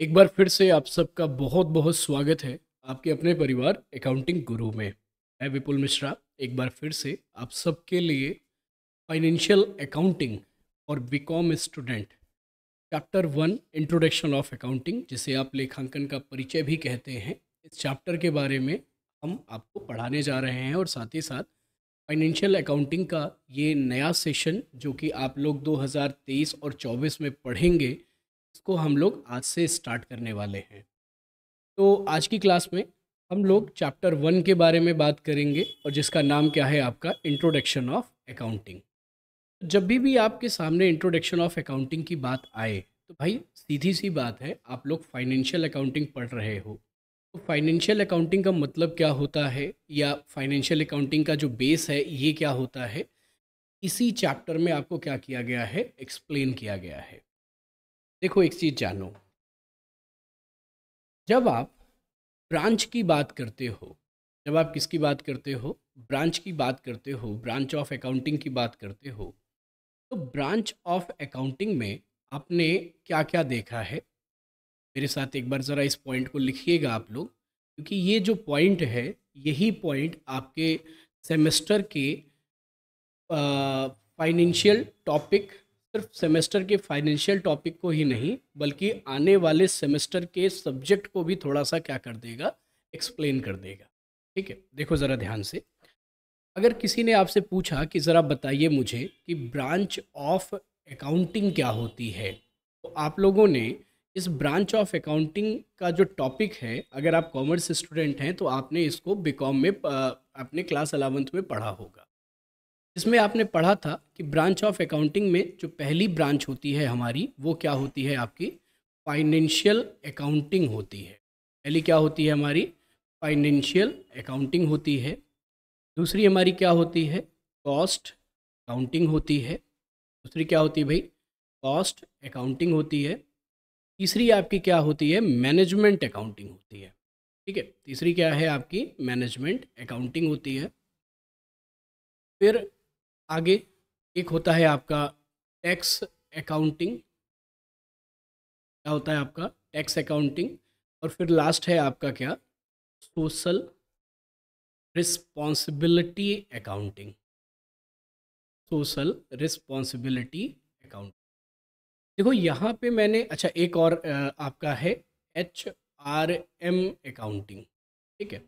एक बार फिर से आप सबका बहुत बहुत स्वागत है आपके अपने परिवार अकाउंटिंग गुरु में मैं विपुल मिश्रा एक बार फिर से आप सबके लिए फाइनेंशियल अकाउंटिंग और BCom student chapter one introduction of accounting जिसे आप लेखांकन का परिचय भी कहते हैं इस चैप्टर के बारे में हम आपको पढ़ाने जा रहे हैं और साथ ही साथ फाइनेंशियल अकाउंटिंग का ये नया सेशन जो कि आप लोग 2023 और 24 में पढ़ेंगे को हम लोग आज से स्टार्ट करने वाले हैं तो आज की क्लास में हम लोग चैप्टर वन के बारे में बात करेंगे और जिसका नाम क्या है आपका इंट्रोडक्शन ऑफ अकाउंटिंग जब भी भी आपके सामने इंट्रोडक्शन ऑफ अकाउंटिंग की बात आए तो भाई सीधी सी बात है आप लोग फाइनेंशियल अकाउंटिंग पढ़ रहे हो तो फाइनेंशियल अकाउंटिंग का मतलब क्या होता है या फाइनेंशियल अकाउंटिंग का जो बेस है ये क्या होता है इसी चैप्टर में आपको क्या किया गया है एक्सप्लेन किया गया है देखो एक चीज़ जानो जब आप ब्रांच की बात करते हो जब आप किसकी बात करते हो ब्रांच की बात करते हो ब्रांच ऑफ अकाउंटिंग की बात करते हो तो ब्रांच ऑफ अकाउंटिंग में आपने क्या क्या देखा है मेरे साथ एक बार ज़रा इस पॉइंट को लिखिएगा आप लोग क्योंकि ये जो पॉइंट है यही पॉइंट आपके सेमेस्टर के फाइनेंशियल टॉपिक सिर्फ सेमेस्टर के फाइनेंशियल टॉपिक को ही नहीं बल्कि आने वाले सेमेस्टर के सब्जेक्ट को भी थोड़ा सा क्या कर देगा एक्सप्लेन कर देगा ठीक है देखो ज़रा ध्यान से अगर किसी ने आपसे पूछा कि ज़रा बताइए मुझे कि ब्रांच ऑफ अकाउंटिंग क्या होती है तो आप लोगों ने इस ब्रांच ऑफ अकाउंटिंग का जो टॉपिक है अगर आप कॉमर्स स्टूडेंट हैं तो आपने इसको बीकॉम में आपने क्लास अलेवेंथ में पढ़ा होगा इसमें आपने पढ़ा था कि ब्रांच ऑफ अकाउंटिंग में जो पहली ब्रांच होती है हमारी वो क्या होती है आपकी फाइनेंशियल अकाउंटिंग होती है पहली क्या होती है हमारी फाइनेंशियल अकाउंटिंग होती है दूसरी हमारी क्या होती है कॉस्ट अकाउंटिंग होती है दूसरी क्या होती है भाई कॉस्ट अकाउंटिंग होती है तीसरी आपकी क्या होती है मैनेजमेंट अकाउंटिंग होती है ठीक है तीसरी क्या है आपकी मैनेजमेंट अकाउंटिंग होती है फिर आगे एक होता है आपका टैक्स अकाउंटिंग क्या होता है आपका टैक्स अकाउंटिंग और फिर लास्ट है आपका क्या social responsibility accounting social responsibility accounting देखो यहाँ पे मैंने अच्छा एक और आपका है एच आर एम अकाउंटिंग ठीक है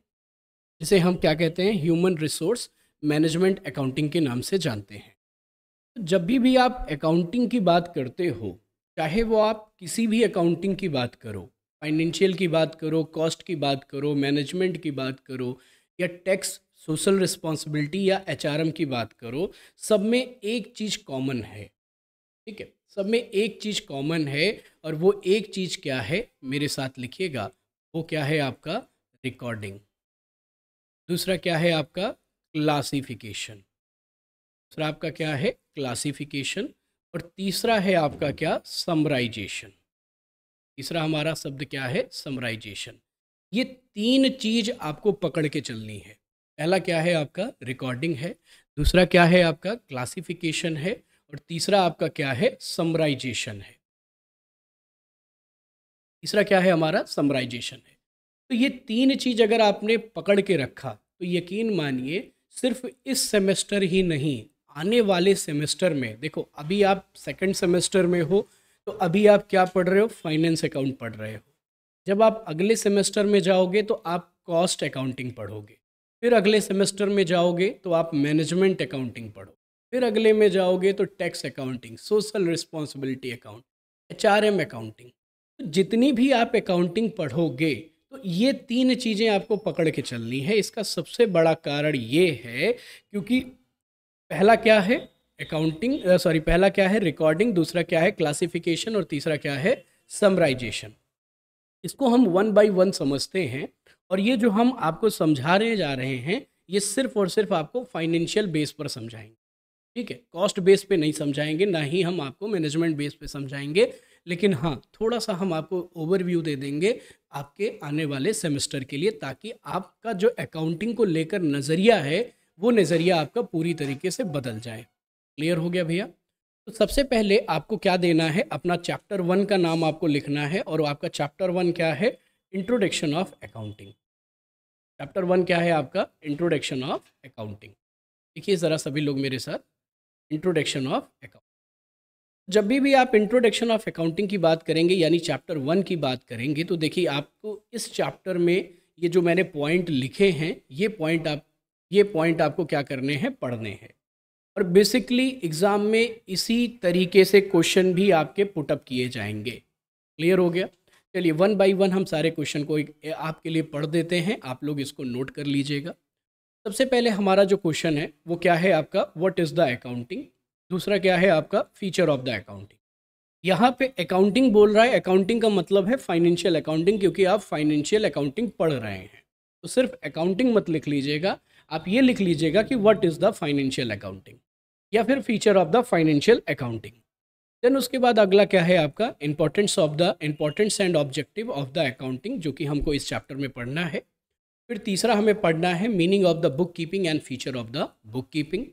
जिसे हम क्या कहते हैं ह्यूमन रिसोर्स मैनेजमेंट अकाउंटिंग के नाम से जानते हैं जब भी भी आप अकाउंटिंग की बात करते हो चाहे वो आप किसी भी अकाउंटिंग की बात करो फाइनेंशियल की बात करो कॉस्ट की बात करो मैनेजमेंट की बात करो या टैक्स सोशल रिस्पॉन्सिबिलिटी या एच की बात करो सब में एक चीज़ कॉमन है ठीक है सब में एक चीज़ कॉमन है और वो एक चीज़ क्या है मेरे साथ लिखिएगा वो क्या है आपका रिकॉर्डिंग दूसरा क्या है आपका क्लासिफिकेशन दूसरा आपका क्या है क्लासिफिकेशन और तीसरा है आपका क्या समराइजेशन तीसरा हमारा शब्द क्या है समराइजेशन ये तीन चीज आपको पकड़ के चलनी है पहला क्या है आपका रिकॉर्डिंग है दूसरा क्या है आपका क्लासिफिकेशन है और तीसरा आपका क्या है समराइजेशन है तीसरा क्या है हमारा समराइजेशन है तो ये तीन चीज अगर आपने पकड़ के रखा तो यकीन मानिए सिर्फ इस सेमेस्टर ही नहीं आने वाले सेमेस्टर में देखो अभी आप सेकंड सेमेस्टर में हो तो अभी आप क्या पढ़ रहे हो फाइनेंस अकाउंट पढ़ रहे हो जब आप अगले सेमेस्टर में जाओगे तो आप कॉस्ट अकाउंटिंग पढ़ोगे फिर अगले सेमेस्टर में जाओगे तो आप मैनेजमेंट अकाउंटिंग पढ़ो फिर अगले में जाओगे तो tax accounting social responsibility account H R M accounting जितनी भी आप अकाउंटिंग पढ़ोगे तो ये तीन चीज़ें आपको पकड़ के चलनी है इसका सबसे बड़ा कारण ये है क्योंकि पहला क्या है अकाउंटिंग सॉरी पहला क्या है रिकॉर्डिंग दूसरा क्या है क्लासिफिकेशन और तीसरा क्या है समराइजेशन इसको हम वन बाई वन समझते हैं और ये जो हम आपको समझाने जा रहे हैं ये सिर्फ और सिर्फ आपको फाइनेंशियल बेस पर समझाएंगे ठीक है कॉस्ट बेस पे नहीं समझाएंगे ना ही हम आपको मैनेजमेंट बेस पे समझाएंगे लेकिन हाँ थोड़ा सा हम आपको ओवरव्यू दे देंगे आपके आने वाले सेमेस्टर के लिए ताकि आपका जो अकाउंटिंग को लेकर नज़रिया है वो नज़रिया आपका पूरी तरीके से बदल जाए क्लियर हो गया भैया तो सबसे पहले आपको क्या देना है अपना चैप्टर वन का नाम आपको लिखना है और आपका चैप्टर वन क्या है introduction of accounting chapter one क्या है आपका इंट्रोडक्शन ऑफ अकाउंटिंग देखिए ज़रा सभी लोग मेरे साथ इंट्रोडक्शन ऑफ अकाउंट जब भी भी आप इंट्रोडक्शन ऑफ अकाउंटिंग की बात करेंगे यानी चैप्टर वन की बात करेंगे तो देखिए आपको इस चैप्टर में ये जो मैंने पॉइंट लिखे हैं ये पॉइंट आप ये पॉइंट आपको क्या करने हैं पढ़ने हैं और बेसिकली एग्ज़ाम में इसी तरीके से क्वेश्चन भी आपके पुटअप किए जाएंगे क्लियर हो गया चलिए वन बाय वन हम सारे क्वेश्चन को आपके लिए पढ़ देते हैं आप लोग इसको नोट कर लीजिएगा सबसे पहले हमारा जो क्वेश्चन है वो क्या है आपका व्हाट इज़ द अकाउंटिंग दूसरा क्या है आपका फीचर ऑफ द अकाउंटिंग यहाँ पे अकाउंटिंग बोल रहा है अकाउंटिंग का मतलब है फाइनेंशियल अकाउंटिंग क्योंकि आप फाइनेंशियल अकाउंटिंग पढ़ रहे हैं तो सिर्फ अकाउंटिंग मत लिख लीजिएगा आप ये लिख लीजिएगा कि what is the financial accounting या फिर feature of the financial accounting then उसके बाद अगला क्या है आपका importance of the importance and objective of the accounting जो कि हमको इस चैप्टर में पढ़ना है फिर तीसरा हमें पढ़ना है meaning of the bookkeeping and feature of the bookkeeping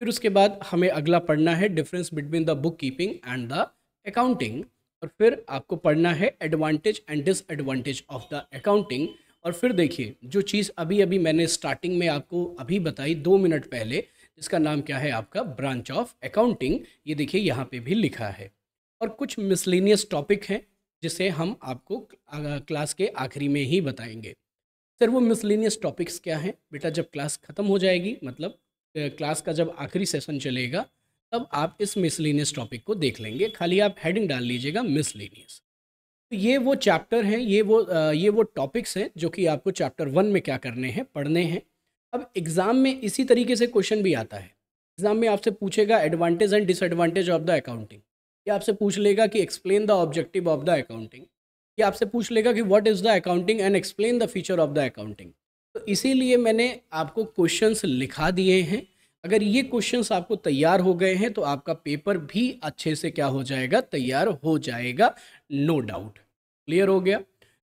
फिर उसके बाद हमें अगला पढ़ना है difference between the bookkeeping and the accounting और फिर आपको पढ़ना है advantage and disadvantage of the accounting और फिर देखिए जो चीज़ अभी अभी मैंने स्टार्टिंग में आपको अभी बताई दो मिनट पहले जिसका नाम क्या है आपका ब्रांच ऑफ अकाउंटिंग ये देखिए यहाँ पे भी लिखा है और कुछ मिसलिनियस टॉपिक हैं जिसे हम आपको क्लास के आखिरी में ही बताएंगे सर वो मिसलिनियस टॉपिक्स क्या हैं बेटा जब क्लास ख़त्म हो जाएगी मतलब क्लास का जब आखिरी सेशन चलेगा तब आप इस मिसलिनियस टॉपिक को देख लेंगे खाली आप हेडिंग डाल लीजिएगा मिसलिनियस तो ये वो चैप्टर हैं ये वो ये वो टॉपिक्स हैं जो कि आपको चैप्टर वन में क्या करने हैं पढ़ने हैं अब एग्ज़ाम में इसी तरीके से क्वेश्चन भी आता है एग्ज़ाम में आपसे पूछेगा advantage and disadvantage of the accounting ये आपसे पूछ लेगा कि explain the objective of the accounting ये आपसे पूछ लेगा कि what is the accounting and explain the feature of the accounting तो इसीलिए मैंने आपको क्वेश्चंस लिखा दिए हैं अगर ये क्वेश्चंस आपको तैयार हो गए हैं तो आपका पेपर भी अच्छे से क्या हो जाएगा तैयार हो जाएगा नो डाउट क्लियर हो गया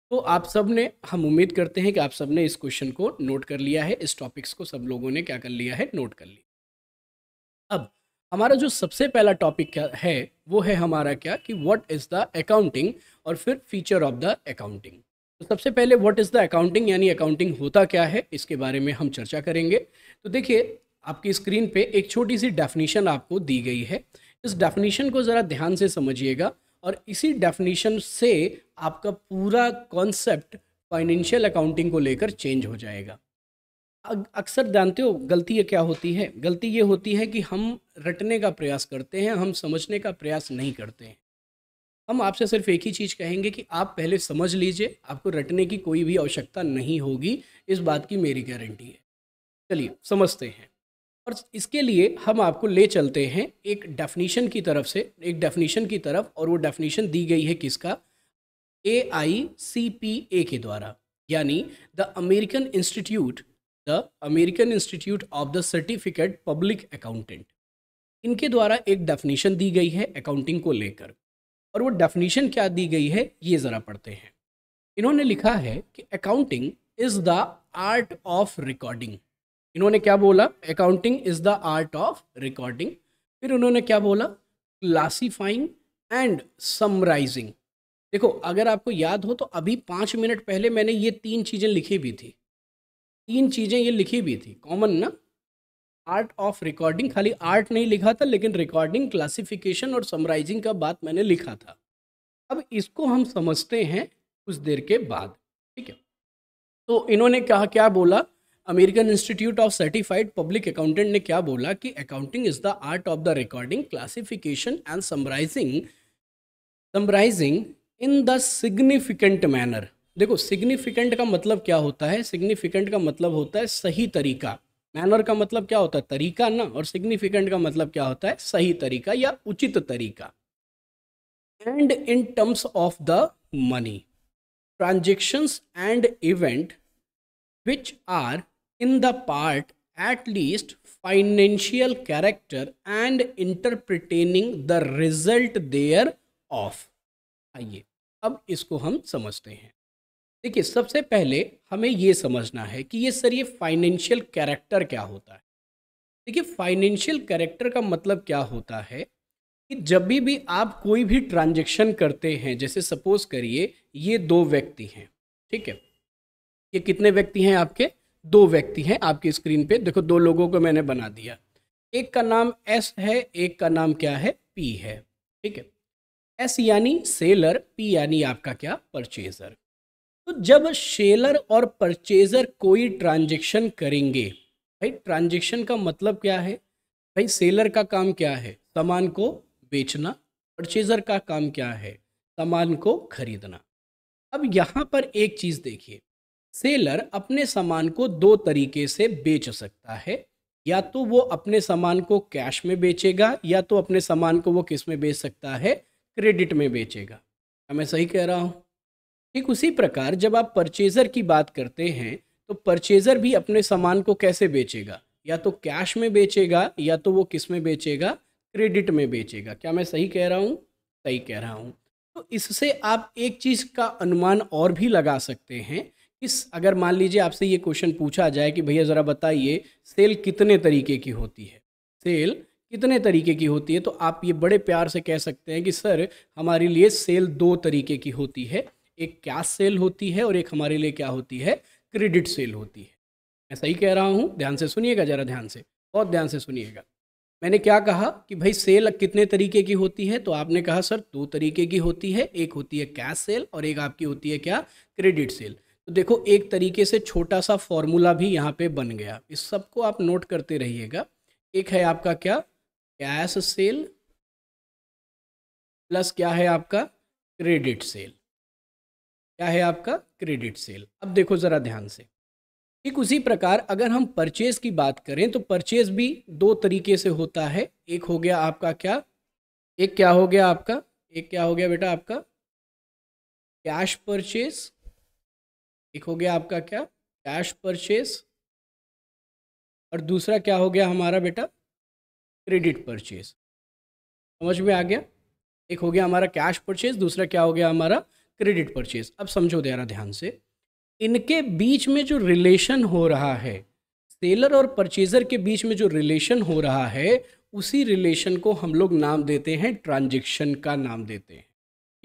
तो आप सब ने हम उम्मीद करते हैं कि आप सब ने इस क्वेश्चन को नोट कर लिया है इस टॉपिक्स को सब लोगों ने क्या कर लिया है नोट कर लिया अब हमारा जो सबसे पहला टॉपिक है वो है हमारा क्या कि व्हाट इज़ द अकाउंटिंग और फिर फीचर ऑफ द अकाउंटिंग तो सबसे पहले व्हाट इज़ द अकाउंटिंग यानी अकाउंटिंग होता क्या है इसके बारे में हम चर्चा करेंगे तो देखिए आपकी स्क्रीन पे एक छोटी सी डेफिनेशन आपको दी गई है इस डेफिनेशन को ज़रा ध्यान से समझिएगा और इसी डेफिनेशन से आपका पूरा कॉन्सेप्ट फाइनेंशियल अकाउंटिंग को लेकर चेंज हो जाएगा अक्सर जानते हो गलती ये क्या होती है गलती ये होती है कि हम रटने का प्रयास करते हैं हम समझने का प्रयास नहीं करते हैं हम आपसे सिर्फ एक ही चीज़ कहेंगे कि आप पहले समझ लीजिए आपको रटने की कोई भी आवश्यकता नहीं होगी इस बात की मेरी गारंटी है चलिए समझते हैं और इसके लिए हम आपको ले चलते हैं एक डेफिनेशन की तरफ से एक डेफिनेशन की तरफ और वो डेफिनेशन दी गई है किसका ए आई सी पी ए के द्वारा यानी the American institute the American institute of the certificate public accountant इनके द्वारा एक डेफिनेशन दी गई है अकाउंटिंग को लेकर और वो डेफिनेशन क्या दी गई है ये ज़रा पढ़ते हैं इन्होंने लिखा है कि accounting is the art of recording इन्होंने क्या बोला accounting is the art of recording फिर उन्होंने क्या बोला क्लासीफाइंग एंड समराइजिंग देखो अगर आपको याद हो तो अभी पाँच मिनट पहले मैंने ये तीन चीज़ें लिखी भी थी तीन चीज़ें ये लिखी भी थी कॉमन ना आर्ट ऑफ रिकॉर्डिंग खाली आर्ट नहीं लिखा था लेकिन रिकॉर्डिंग क्लासिफिकेशन और समराइजिंग का बात मैंने लिखा था अब इसको हम समझते हैं कुछ देर के बाद ठीक है तो इन्होंने कहा क्या बोला American institute of certified public accountant ने क्या बोला कि accounting is the art of the recording classification and summarising summarising in the significant manner देखो सिग्निफिकेंट का मतलब क्या होता है सिग्निफिकेंट का मतलब होता है सही तरीका मैनर का मतलब क्या होता है तरीका ना और सिग्निफिकेंट का मतलब क्या होता है सही तरीका या उचित तरीका and in terms of the money transactions and event which are in the part least financial character and interpreting the result thereof आइए अब इसको हम समझते हैं देखिए सबसे पहले हमें ये समझना है कि ये सर ये फाइनेंशियल कैरेक्टर क्या होता है देखिए फाइनेंशियल कैरेक्टर का मतलब क्या होता है कि जब भी भी आप कोई भी ट्रांजेक्शन करते हैं जैसे सपोज करिए ये दो व्यक्ति हैं ठीक है ये कितने व्यक्ति हैं आपके दो व्यक्ति हैं आपकी स्क्रीन पे देखो दो लोगों को मैंने बना दिया एक का नाम एस है एक का नाम क्या है पी है ठीक है एस यानी सेलर पी यानी आपका क्या परचेजर तो जब सेलर और परचेजर कोई ट्रांजेक्शन करेंगे भाई ट्रांजेक्शन का मतलब क्या है भाई सेलर का काम क्या है सामान को बेचना परचेजर का काम क्या है सामान को खरीदना अब यहाँ पर एक चीज़ देखिए सेलर अपने सामान को दो तरीके से बेच सकता है या तो वो अपने सामान को कैश में बेचेगा या तो अपने सामान को वो किस में बेच सकता है क्रेडिट में बेचेगा क्या मैं सही कह रहा हूँ ठीक उसी प्रकार जब आप परचेजर की बात करते हैं तो परचेजर भी अपने सामान को कैसे बेचेगा या तो कैश में बेचेगा या तो वो किस में बेचेगा क्रेडिट में बेचेगा क्या मैं सही कह रहा हूँ सही कह रहा हूँ तो इससे आप एक चीज़ का अनुमान और भी लगा सकते हैं इस अगर मान लीजिए आपसे ये क्वेश्चन पूछा जाए कि भैया ज़रा बताइए सेल कितने तरीके की होती है सेल कितने तरीके की होती है तो आप ये बड़े प्यार से कह सकते हैं कि सर हमारे लिए सेल दो तरीके की होती है एक कैश सेल होती है और एक हमारे लिए क्या होती है क्रेडिट सेल होती है मैं सही कह रहा हूँ ध्यान से सुनिएगा ज़रा ध्यान से बहुत ध्यान से सुनिएगा मैंने क्या कहा कि भाई सेल कितने तरीके की होती है तो आपने कहा सर दो तरीके की होती है एक होती है कैश सेल और एक आपकी होती है क्या क्रेडिट सेल तो देखो एक तरीके से छोटा सा फॉर्मूला भी यहाँ पे बन गया इस सब को आप नोट करते रहिएगा एक है आपका क्या कैश सेल प्लस क्या है आपका क्रेडिट सेल क्या है आपका क्रेडिट सेल अब देखो ज़रा ध्यान से ठीक उसी प्रकार अगर हम परचेज की बात करें तो परचेज भी दो तरीके से होता है एक हो गया आपका क्या एक क्या हो गया आपका एक क्या हो गया बेटा आपका कैश परचेज एक हो गया आपका क्या कैश परचेज और दूसरा क्या हो गया हमारा बेटा क्रेडिट परचेज समझ में आ गया एक हो गया हमारा कैश परचेज दूसरा क्या हो गया हमारा क्रेडिट परचेज अब समझो ज़रा ध्यान से इनके बीच में जो रिलेशन हो रहा है सेलर और परचेजर के बीच में जो रिलेशन हो रहा है उसी रिलेशन को हम लोग नाम देते हैं ट्रांजेक्शन का नाम देते हैं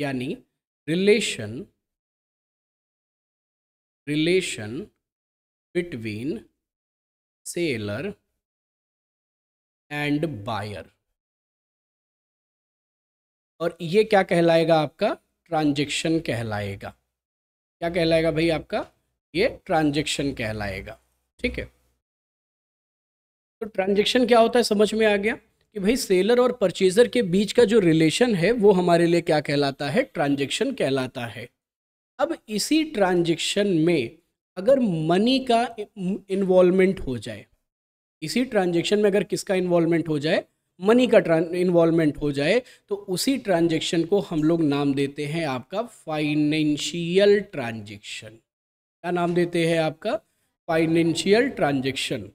यानी relation relation between seller and buyer और ये क्या कहलाएगा आपका ट्रांजेक्शन कहलाएगा क्या कहलाएगा भाई आपका ये ट्रांजेक्शन कहलाएगा ठीक है तो ट्रांजेक्शन क्या होता है समझ में आ गया कि भाई सेलर और परचेजर के बीच का जो रिलेशन है वो हमारे लिए क्या कहलाता है ट्रांजेक्शन कहलाता है अब इसी ट्रांजेक्शन में अगर मनी का इन्वॉल्वमेंट हो जाए इसी ट्रांजेक्शन में अगर किसका इन्वॉल्वमेंट हो जाए मनी का इन्वॉल्वमेंट हो जाए तो उसी ट्रांजेक्शन को हम लोग नाम देते हैं आपका फाइनेंशियल ट्रांजेक्शन क्या नाम देते हैं आपका फाइनेंशियल ट्रांजेक्शन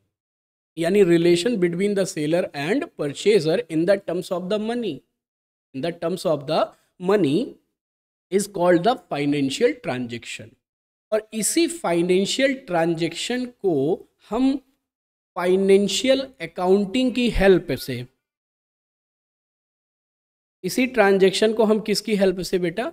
यानी relation between the seller and purchaser in the terms of the money in the terms of the money is called the financial transaction और इसी फाइनेंशियल ट्रांजेक्शन को हम फाइनेंशियल अकाउंटिंग की हेल्प से इसी ट्रांजेक्शन को हम किसकी हेल्प से बेटा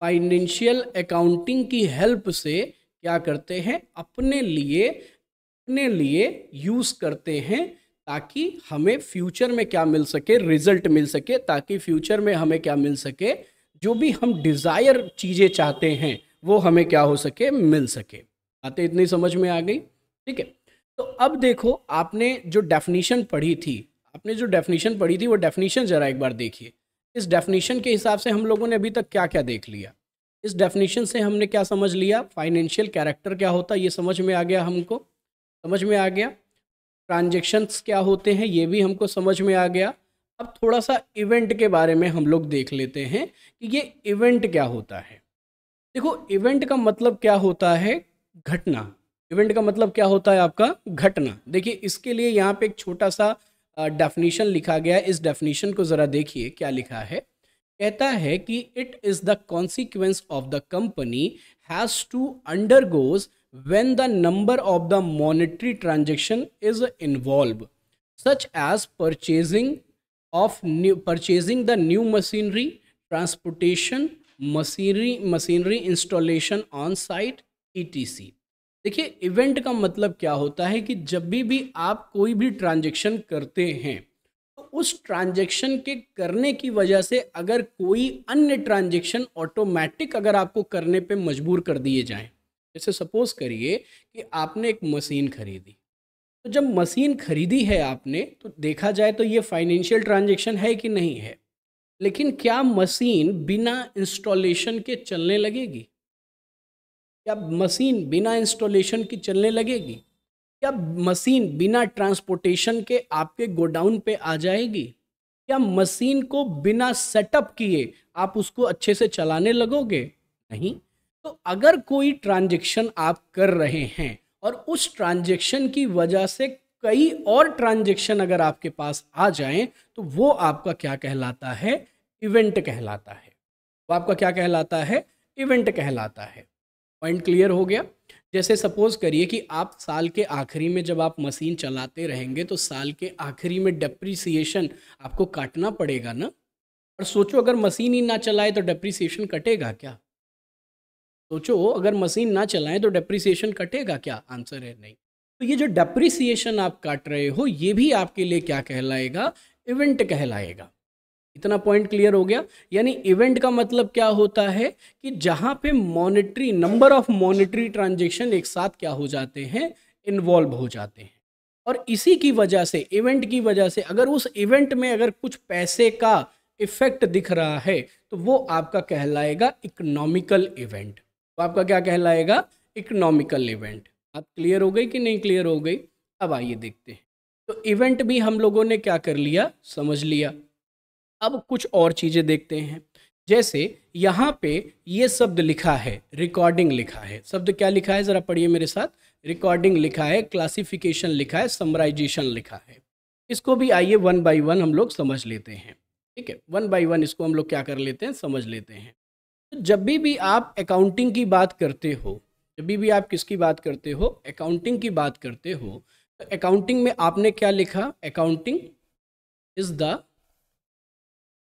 फाइनेंशियल अकाउंटिंग की हेल्प से क्या करते हैं अपने लिए अपने लिए यूज़ करते हैं ताकि हमें फ्यूचर में क्या मिल सके रिजल्ट मिल सके ताकि फ्यूचर में हमें क्या मिल सके जो भी हम डिज़ायर चीज़ें चाहते हैं वो हमें क्या हो सके मिल सके बातें इतनी समझ में आ गई ठीक है तो अब देखो आपने जो डेफिनेशन पढ़ी थी आपने जो डेफिनेशन पढ़ी थी वो डेफिनेशन ज़रा एक बार देखिए इस डेफिनेशन के हिसाब से हम लोगों ने अभी तक क्या क्या देख लिया इस डेफिनेशन से हमने क्या समझ लिया फाइनेंशियल कैरेक्टर क्या होता है ये समझ में आ गया हमको समझ में आ गया ट्रांजेक्शन्स क्या होते हैं ये भी हमको समझ में आ गया अब थोड़ा सा इवेंट के बारे में हम लोग देख लेते हैं कि ये इवेंट क्या होता है देखो इवेंट का मतलब क्या होता है घटना इवेंट का मतलब क्या होता है आपका घटना देखिए इसके लिए यहाँ पे एक छोटा सा डेफिनीशन लिखा गया इस डेफिनीशन को ज़रा देखिए क्या लिखा है कहता है कि it is the consequence of the company has to undergoes when the number of the monetary transaction is involve such as purchasing of new purchasing the new machinery transportation machinery machinery installation on site E T C देखिए event का मतलब क्या होता है कि जब भी भी आप कोई भी ट्रांजेक्शन करते हैं तो उस ट्रांजेक्शन के करने की वजह से अगर कोई अन्य ट्रांजेक्शन ऑटोमेटिक अगर आपको करने पे मजबूर कर दिए जाएं जैसे सपोज करिए कि आपने एक मशीन खरीदी तो जब मशीन खरीदी है आपने तो देखा जाए तो ये फाइनेंशियल ट्रांजेक्शन है कि नहीं है लेकिन क्या मशीन बिना इंस्टॉलेशन के चलने लगेगी क्या मशीन बिना इंस्टॉलेशन की चलने लगेगी क्या मशीन बिना ट्रांसपोर्टेशन के आपके गोडाउन पे आ जाएगी क्या मशीन को बिना सेटअप किए आप उसको अच्छे से चलाने लगोगे नहीं तो अगर कोई ट्रांजेक्शन आप कर रहे हैं और उस ट्रांजेक्शन की वजह से कई और ट्रांजेक्शन अगर आपके पास आ जाएं तो वो आपका क्या कहलाता है इवेंट कहलाता है वो आपका क्या कहलाता है इवेंट कहलाता है पॉइंट क्लियर हो गया जैसे सपोज करिए कि आप साल के आखिरी में जब आप मशीन चलाते रहेंगे तो साल के आखिरी में डेप्रिसिएशन आपको काटना पड़ेगा ना और सोचो अगर मशीन ही ना चलाए तो डेप्रिसिएशन कटेगा क्या सोचो अगर मशीन ना चलाएं तो डेप्रिसिएशन कटेगा क्या आंसर है नहीं तो ये जो डेप्रिसिएशन आप काट रहे हो ये भी आपके लिए क्या कहलाएगा इवेंट कहलाएगा इतना पॉइंट क्लियर हो गया यानी इवेंट का मतलब क्या होता है कि जहां पे monetary number of monetary transaction एक साथ क्या हो जाते हैं इन्वॉल्व हो जाते हैं और इसी की वजह से इवेंट की वजह से अगर उस इवेंट में अगर कुछ पैसे का इफेक्ट दिख रहा है तो वो आपका कहलाएगा इकोनॉमिकल इवेंट तो आपका क्या कहलाएगा इकोनॉमिकल इवेंट आप क्लियर हो गई कि नहीं क्लियर हो गई अब आइए देखते हैं तो इवेंट भी हम लोगों ने क्या कर लिया समझ लिया अब कुछ और चीज़ें देखते हैं जैसे यहाँ पे ये शब्द लिखा है रिकॉर्डिंग लिखा है शब्द क्या लिखा है ज़रा पढ़िए मेरे साथ रिकॉर्डिंग लिखा है क्लासिफिकेशन लिखा है समराइजेशन लिखा है इसको भी आइए वन बाई वन हम लोग समझ लेते हैं ठीक है वन बाई वन इसको हम लोग क्या कर लेते हैं समझ लेते हैं तो जब भी भी आप अकाउंटिंग की बात करते हो जब भी भी आप किसकी बात करते हो अकाउंटिंग की बात करते हो तो अकाउंटिंग में आपने क्या लिखा अकाउंटिंग इज़ द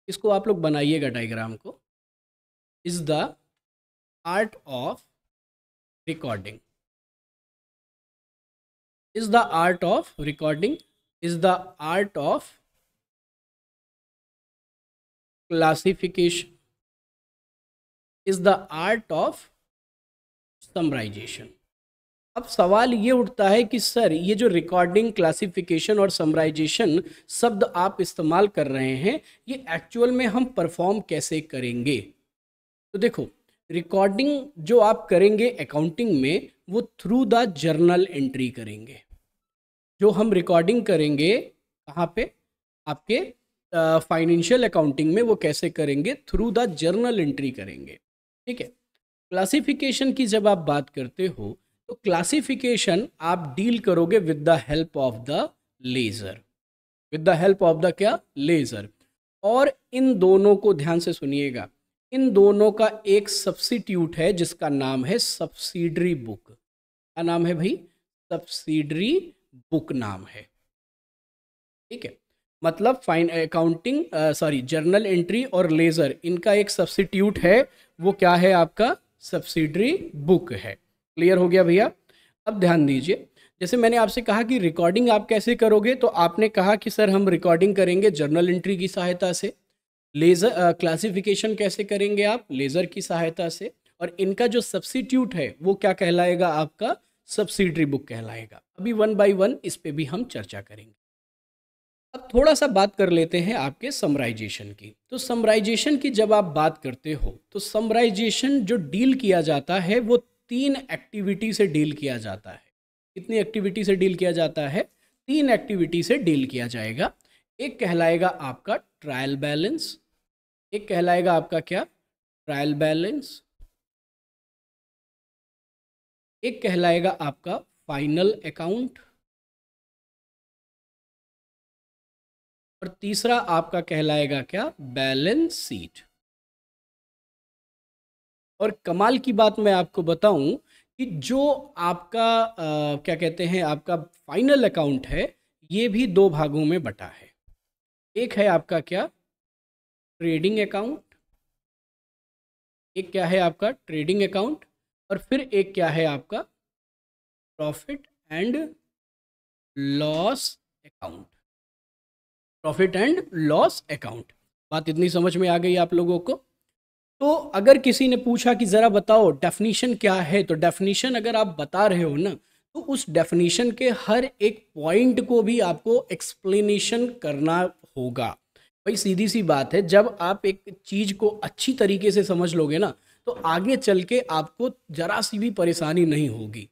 इसको आप लोग बनाइएगा डायग्राम को is the art of recording is the art of recording is the art of classification is the art of summarisation अब सवाल ये उठता है कि सर ये जो रिकॉर्डिंग क्लासिफिकेशन और समराइजेशन शब्द आप इस्तेमाल कर रहे हैं ये एक्चुअल में हम परफॉर्म कैसे करेंगे तो देखो रिकॉर्डिंग जो आप करेंगे अकाउंटिंग में वो थ्रू द जर्नल एंट्री करेंगे जो हम रिकॉर्डिंग करेंगे कहाँ पे आपके फाइनेंशियल अकाउंटिंग में वो कैसे करेंगे थ्रू द जर्नल एंट्री करेंगे ठीक है क्लासिफिकेशन की जब आप बात करते हो तो क्लासिफिकेशन आप डील करोगे with the help of the ledger with the help of the क्या लेज़र और इन दोनों को ध्यान से सुनिएगा इन दोनों का एक सब्सिट्यूट है जिसका नाम है सब्सिडरी बुक क्या नाम है भाई सब्सिडरी बुक नाम है ठीक है मतलब fine accounting sorry journal entry और लेज़र इनका एक सब्सिट्यूट है वो क्या है आपका सब्सिडरी बुक है क्लियर हो गया भैया अब ध्यान दीजिए जैसे मैंने आपसे कहा कि रिकॉर्डिंग आप कैसे करोगे तो आपने कहा कि सर हम रिकॉर्डिंग करेंगे जर्नल एंट्री की सहायता से लेज़र क्लासिफिकेशन कैसे करेंगे आप लेज़र की सहायता से और इनका जो सब्सिट्यूट है वो क्या कहलाएगा आपका सब्सिडरी बुक कहलाएगा अभी वन बाय वन इस पर भी हम चर्चा करेंगे अब थोड़ा सा बात कर लेते हैं आपके समराइजेशन की तो समराइजेशन की जब आप बात करते हो तो समराइजेशन जो डील किया जाता है वो तीन एक्टिविटी से डील किया जाता है कितनी एक्टिविटी से डील किया जाता है तीन एक्टिविटी से डील किया जाएगा एक कहलाएगा आपका ट्रायल बैलेंस एक कहलाएगा आपका क्या ट्रायल बैलेंस एक कहलाएगा आपका फाइनल अकाउंट और तीसरा आपका कहलाएगा क्या बैलेंस शीट और कमाल की बात मैं आपको बताऊं कि जो आपका आ, क्या कहते हैं आपका फाइनल अकाउंट है ये भी दो भागों में बटा है एक है आपका क्या ट्रेडिंग अकाउंट एक क्या है आपका ट्रेडिंग अकाउंट और फिर एक क्या है आपका profit and loss account profit and loss account बात इतनी समझ में आ गई आप लोगों को तो अगर किसी ने पूछा कि ज़रा बताओ डेफिनेशन क्या है तो डेफिनेशन अगर आप बता रहे हो ना तो उस डेफिनेशन के हर एक पॉइंट को भी आपको एक्सप्लेनेशन करना होगा भाई सीधी सी बात है जब आप एक चीज़ को अच्छी तरीके से समझ लोगे ना तो आगे चल के आपको जरा सी भी परेशानी नहीं होगी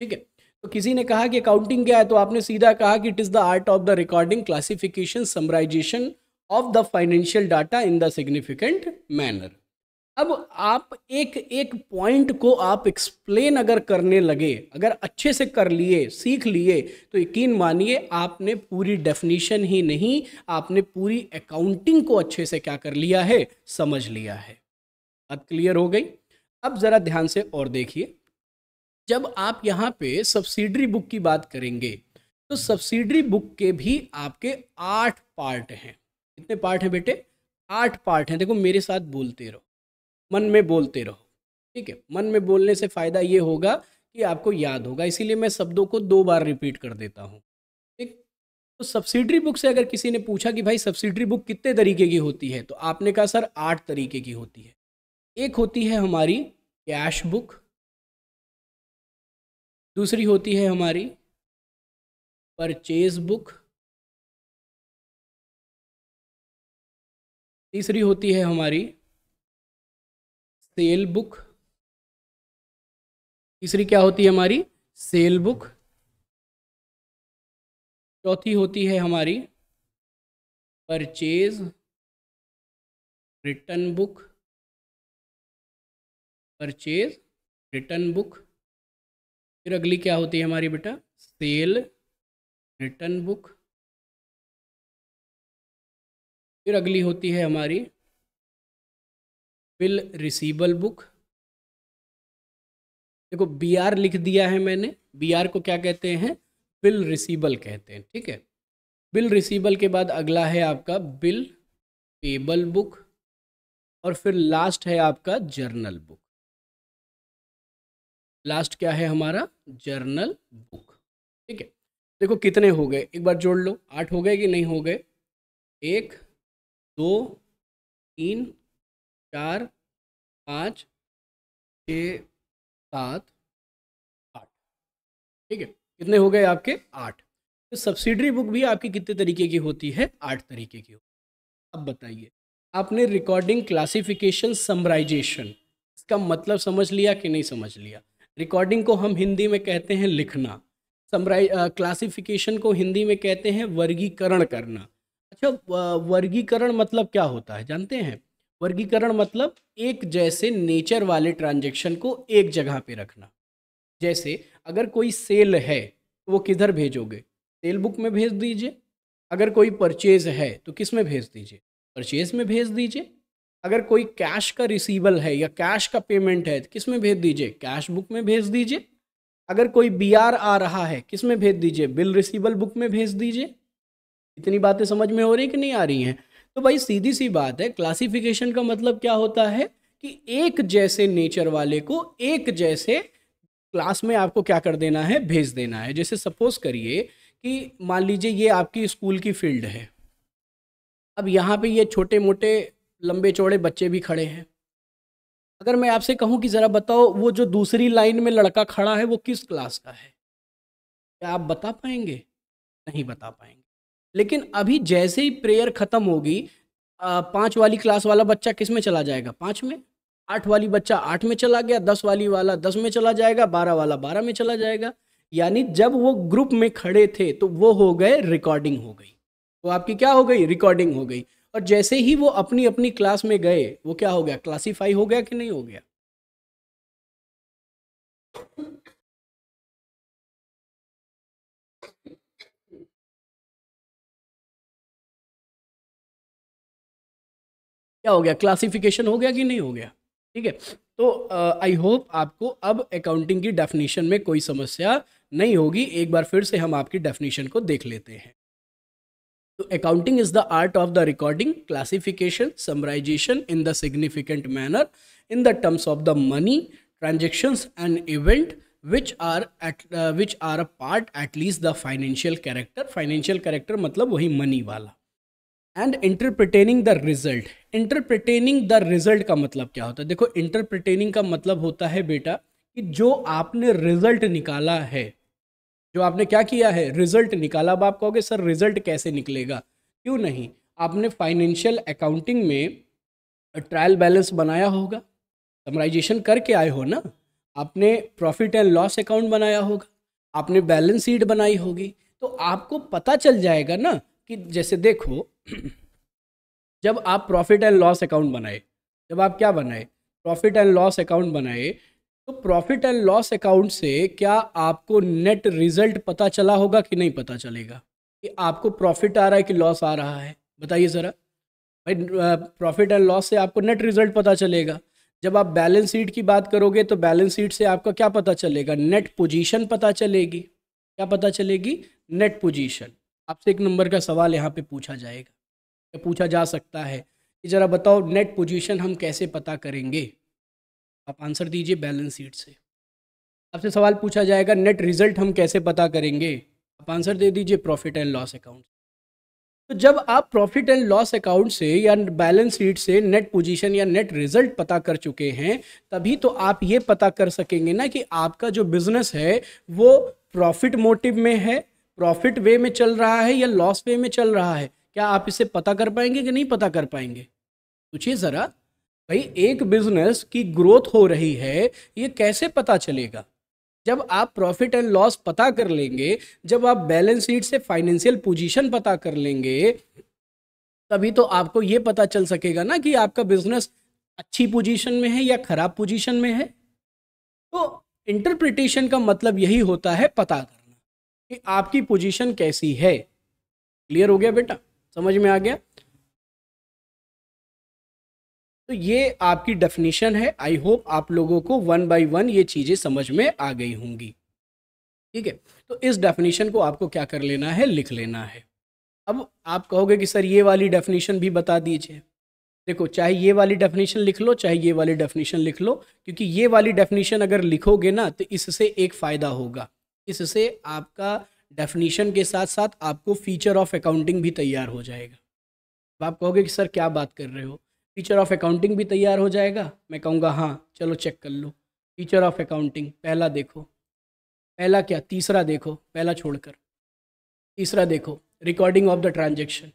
ठीक है तो किसी ने कहा कि अकाउंटिंग क्या है तो आपने सीधा कहा कि it is the art of the recording classification summarisation of the financial data in the significant manner अब आप एक एक पॉइंट को आप एक्सप्लेन अगर करने लगे अगर अच्छे से कर लिए सीख लिए तो यकीन मानिए आपने पूरी डेफिनेशन ही नहीं आपने पूरी अकाउंटिंग को अच्छे से क्या कर लिया है समझ लिया है अब क्लियर हो गई अब ज़रा ध्यान से और देखिए जब आप यहाँ पे सब्सिडरी बुक की बात करेंगे तो सब्सिडरी बुक के भी आपके आठ पार्ट हैं कितने पार्ट हैं बेटे आठ पार्ट हैं देखो मेरे साथ बोलते रहो मन में बोलते रहो ठीक है मन में बोलने से फ़ायदा ये होगा कि आपको याद होगा इसीलिए मैं शब्दों को दो बार रिपीट कर देता हूँ ठीक तो सब्सिडरी बुक से अगर किसी ने पूछा कि भाई सब्सिडरी बुक कितने तरीके की होती है तो आपने कहा सर आठ तरीके की होती है एक होती है हमारी कैश बुक दूसरी होती है हमारी परचेज बुक तीसरी होती है हमारी सेल बुक तीसरी क्या होती है हमारी सेल बुक चौथी होती है हमारी purchase return book purchase return book फिर अगली क्या होती है हमारी बेटा सेल रिटर्न बुक फिर अगली होती है हमारी बिल रिसीबल बुक देखो बी आर लिख दिया है मैंने बी आर को क्या कहते हैं बिल रिसीबल कहते हैं ठीक है बिल रिसीबल के बाद अगला है आपका बिल पेबल बुक और फिर लास्ट है आपका जर्नल बुक लास्ट क्या है हमारा जर्नल बुक ठीक है देखो कितने हो गए एक बार जोड़ लो आठ हो गए कि नहीं हो गए एक दो तीन चार पाँच छ सात आठ ठीक है कितने हो गए आपके आठ तो सब्सिडरी बुक भी आपकी कितने तरीके की होती है आठ तरीके की होती है अब बताइए आपने रिकॉर्डिंग क्लासिफिकेशन समराइजेशन इसका मतलब समझ लिया कि नहीं समझ लिया रिकॉर्डिंग को हम हिंदी में कहते हैं लिखना समराइ क्लासिफिकेशन को हिंदी में कहते हैं वर्गीकरण करना अच्छा वर्गीकरण मतलब क्या होता है जानते हैं वर्गीकरण मतलब एक जैसे नेचर वाले ट्रांजेक्शन को एक जगह पे रखना जैसे अगर कोई सेल है तो वो किधर भेजोगे सेल बुक में भेज दीजिए अगर कोई परचेज है तो किस में भेज दीजिए परचेज में भेज दीजिए अगर कोई कैश का रिसीवल है या कैश का पेमेंट है तो किस में भेज दीजिए कैश बुक में भेज दीजिए अगर कोई बी आ रहा है किस में भेज दीजिए बिल रिसीवल बुक में भेज दीजिए इतनी बातें समझ में हो रही कि नहीं आ रही हैं तो भाई सीधी सी बात है क्लासिफिकेशन का मतलब क्या होता है कि एक जैसे नेचर वाले को एक जैसे क्लास में आपको क्या कर देना है भेज देना है जैसे सपोज करिए कि मान लीजिए ये आपकी स्कूल की फील्ड है अब यहाँ पे ये छोटे मोटे लंबे चौड़े बच्चे भी खड़े हैं अगर मैं आपसे कहूँ कि ज़रा बताओ वो जो दूसरी लाइन में लड़का खड़ा है वो किस क्लास का है क्या आप बता पाएंगे नहीं बता पाएंगे लेकिन अभी जैसे ही प्रेयर खत्म होगी पांच वाली क्लास वाला बच्चा किस में चला जाएगा पांच में आठ वाली बच्चा आठ में चला गया दस वाली वाला दस में चला जाएगा बारह वाला बारह में चला जाएगा यानी जब वो ग्रुप में खड़े थे तो वो हो गए रिकॉर्डिंग हो गई तो आपकी क्या हो गई रिकॉर्डिंग हो गई और जैसे ही वो अपनी अपनी क्लास में गए वो क्या हो गया क्लासीफाई हो गया कि नहीं हो गया क्या हो गया क्लासिफिकेशन हो गया कि नहीं हो गया ठीक है तो आई uh, होप आपको अब अकाउंटिंग की डेफिनेशन में कोई समस्या नहीं होगी एक बार फिर से हम आपकी डेफिनेशन को देख लेते हैं तो accounting is the art of the recording classification summarisation in the significant manner in the terms of the money transactions and event which are at which are a part at least the financial character financial character मतलब वही money वाला and interpreting the result interpreting the result का मतलब क्या होता है देखो इंटरप्रिटेनिंग का मतलब होता है बेटा कि जो आपने रिजल्ट निकाला है जो आपने क्या किया है रिजल्ट निकाला अब आप कहोगे सर रिजल्ट कैसे निकलेगा क्यों नहीं आपने फाइनेंशियल अकाउंटिंग में ट्रायल बैलेंस बनाया होगा समराइजेशन करके आए हो ना आपने प्रॉफिट एंड लॉस अकाउंट बनाया होगा आपने बैलेंस शीट बनाई होगी तो आपको पता चल जाएगा ना कि जैसे देखो जब आप प्रॉफिट एंड लॉस अकाउंट बनाए जब आप क्या बनाए प्रॉफिट एंड लॉस अकाउंट बनाए तो प्रॉफिट एंड लॉस अकाउंट से क्या आपको नेट रिजल्ट पता चला होगा कि नहीं पता चलेगा कि आपको प्रॉफिट आ रहा है कि लॉस आ रहा है बताइए ज़रा भाई प्रॉफिट एंड लॉस से आपको नेट रिजल्ट पता चलेगा जब आप बैलेंस शीट की बात करोगे तो बैलेंस शीट से आपका क्या पता चलेगा नेट पोजीशन पता चलेगी क्या पता चलेगी नेट पोजीशन आपसे एक नंबर का सवाल यहाँ पे पूछा जाएगा या पूछा जा सकता है कि ज़रा बताओ नेट पोजीशन हम कैसे पता करेंगे आप आंसर दीजिए बैलेंस शीट से आपसे सवाल पूछा जाएगा नेट रिजल्ट हम कैसे पता करेंगे आप आंसर दे दीजिए प्रॉफिट एंड लॉस अकाउंट तो जब आप प्रॉफिट एंड लॉस अकाउंट से या बैलेंस शीट से नेट पोजीशन या नेट रिजल्ट पता कर चुके हैं तभी तो आप ये पता कर सकेंगे ना कि आपका जो बिजनेस है वो प्रॉफिट मोटिव में है प्रॉफिट वे में चल रहा है या लॉस वे में चल रहा है क्या आप इसे पता कर पाएंगे कि नहीं पता कर पाएंगे पूछिए ज़रा भाई एक बिजनेस की ग्रोथ हो रही है ये कैसे पता चलेगा जब आप प्रॉफिट एंड लॉस पता कर लेंगे जब आप बैलेंस शीट से फाइनेंशियल पोजीशन पता कर लेंगे तभी तो आपको ये पता चल सकेगा ना कि आपका बिजनेस अच्छी पोजीशन में है या खराब पोजीशन में है तो इंटरप्रिटेशन का मतलब यही होता है पता कर कि आपकी पोजीशन कैसी है क्लियर हो गया बेटा समझ में आ गया तो ये आपकी डेफिनेशन है आई होप आप लोगों को वन बाय वन ये चीज़ें समझ में आ गई होंगी ठीक है तो इस डेफिनेशन को आपको क्या कर लेना है लिख लेना है अब आप कहोगे कि सर ये वाली डेफिनेशन भी बता दीजिए देखो चाहे ये वाली डेफिनेशन लिख लो चाहे ये वाली डेफिनेशन लिख लो क्योंकि ये वाली डेफिनेशन अगर लिखोगे ना तो इससे एक फ़ायदा होगा इससे आपका डेफिनेशन के साथ साथ आपको फीचर ऑफ अकाउंटिंग भी तैयार हो जाएगा अब आप कहोगे कि सर क्या बात कर रहे हो फीचर ऑफ अकाउंटिंग भी तैयार हो जाएगा मैं कहूँगा हाँ चलो चेक कर लो फीचर ऑफ अकाउंटिंग पहला देखो पहला क्या तीसरा देखो पहला छोड़कर तीसरा देखो recording of the transaction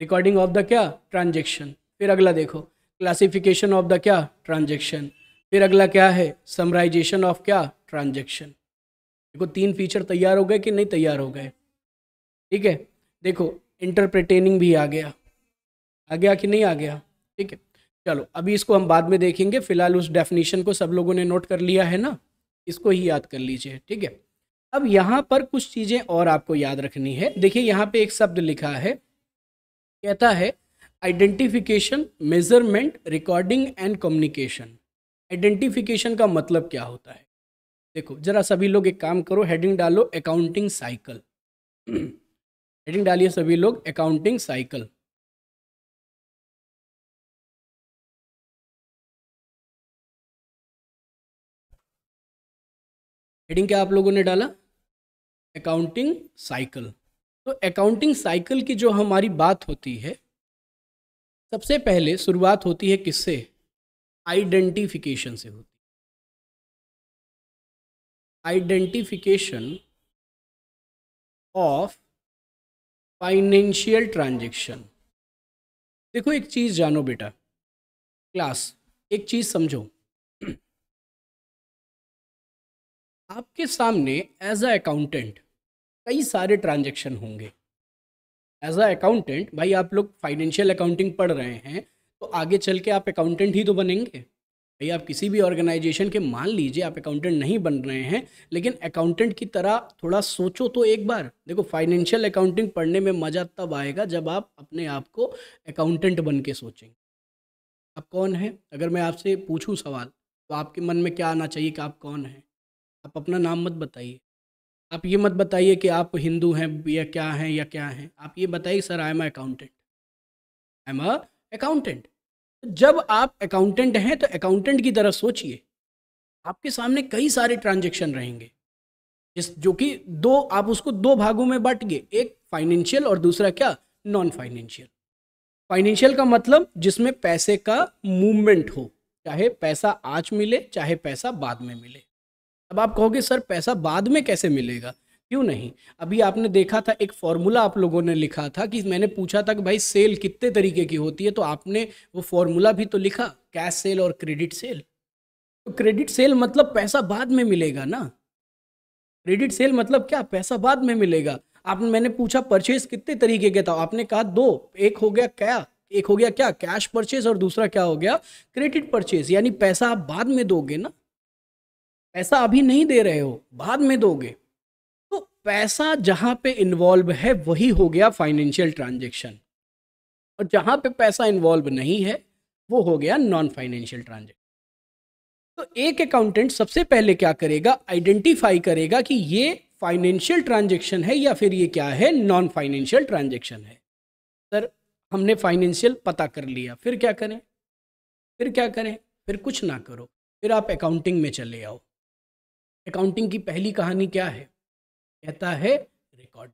recording of the क्या ट्रांजेक्शन फिर अगला देखो क्लासिफिकेशन ऑफ द क्या ट्रांजेक्शन फिर अगला क्या है समराइजेशन ऑफ क्या ट्रांजेक्शन देखो तीन फीचर तैयार हो गए कि नहीं तैयार हो गए ठीक है देखो इंटरप्रिटेनिंग भी आ गया आ गया कि नहीं आ गया ठीक है चलो अभी इसको हम बाद में देखेंगे फिलहाल उस डेफिनेशन को सब लोगों ने नोट कर लिया है ना इसको ही याद कर लीजिए ठीक है अब यहाँ पर कुछ चीज़ें और आपको याद रखनी है देखिए यहाँ पे एक शब्द लिखा है कहता है identification measurement recording and communication identification का मतलब क्या होता है देखो जरा सभी लोग एक काम करो हेडिंग डालो अकाउंटिंग साइकिल हेडिंग डालिए सभी लोग अकाउंटिंग साइकिल हेडिंग क्या आप लोगों ने डाला अकाउंटिंग साइकिल तो अकाउंटिंग साइकिल की जो हमारी बात होती है सबसे पहले शुरुआत होती है किससे आइडेंटिफिकेशन से होती है identification of फाइनेंशियल ट्रांजेक्शन देखो एक चीज़ जानो बेटा क्लास एक चीज़ समझो आपके सामने एज अ अकाउंटेंट कई सारे ट्रांजेक्शन होंगे एज अ अकाउंटेंट भाई आप लोग फाइनेंशियल अकाउंटिंग पढ़ रहे हैं तो आगे चल के आप अकाउंटेंट ही तो बनेंगे भाई आप किसी भी ऑर्गेनाइजेशन के मान लीजिए आप अकाउंटेंट नहीं बन रहे हैं लेकिन अकाउंटेंट की तरह थोड़ा सोचो तो एक बार देखो फाइनेंशियल अकाउंटिंग पढ़ने में मज़ा तब आएगा जब आप अपने आप को अकाउंटेंट बन के सोचेंगे आप कौन हैं अगर मैं आपसे पूछूं सवाल तो आपके मन में क्या आना चाहिए कि आप कौन हैं आप अपना नाम मत बताइए आप ये मत बताइए कि आप हिंदू हैं या क्या हैं या क्या हैं आप ये बताइए sir I am accountant I am accountant जब आप अकाउंटेंट हैं तो अकाउंटेंट की तरह सोचिए आपके सामने कई सारे ट्रांजेक्शन रहेंगे जिस जो कि दो आप उसको दो भागों में बांट गए एक फाइनेंशियल और दूसरा क्या नॉन फाइनेंशियल फाइनेंशियल का मतलब जिसमें पैसे का मूवमेंट हो चाहे पैसा आज मिले चाहे पैसा बाद में मिले अब आप कहोगे सर पैसा बाद में कैसे मिलेगा क्यों नहीं अभी आपने देखा था एक फॉर्मूला आप लोगों ने लिखा था कि मैंने पूछा था कि भाई सेल कितने तरीके की होती है तो आपने वो फॉर्मूला भी तो लिखा कैश सेल और क्रेडिट सेल तो क्रेडिट सेल मतलब पैसा बाद में मिलेगा ना क्रेडिट सेल मतलब क्या पैसा बाद में मिलेगा आपने मैंने पूछा परचेज कितने तरीके के था आपने कहा दो एक हो गया क्या एक हो गया क्या कैश परचेज और दूसरा क्या हो गया क्रेडिट परचेज यानी पैसा आप बाद में दोगे ना पैसा अभी नहीं दे रहे हो बाद में दोगे पैसा जहां पे इन्वॉल्व है वही हो गया फाइनेंशियल ट्रांजेक्शन और जहां पे पैसा इन्वॉल्व नहीं है वो हो गया नॉन फाइनेंशियल ट्रांजेक्शन तो एक अकाउंटेंट सबसे पहले क्या करेगा आइडेंटिफाई करेगा कि ये फाइनेंशियल ट्रांजेक्शन है या फिर ये क्या है नॉन फाइनेंशियल ट्रांजेक्शन है सर हमने फाइनेंशियल पता कर लिया फिर क्या करें फिर क्या करें फिर कुछ ना करो फिर आप अकाउंटिंग में चले आओ अकाउंटिंग की पहली कहानी क्या है कहता है रिकॉर्ड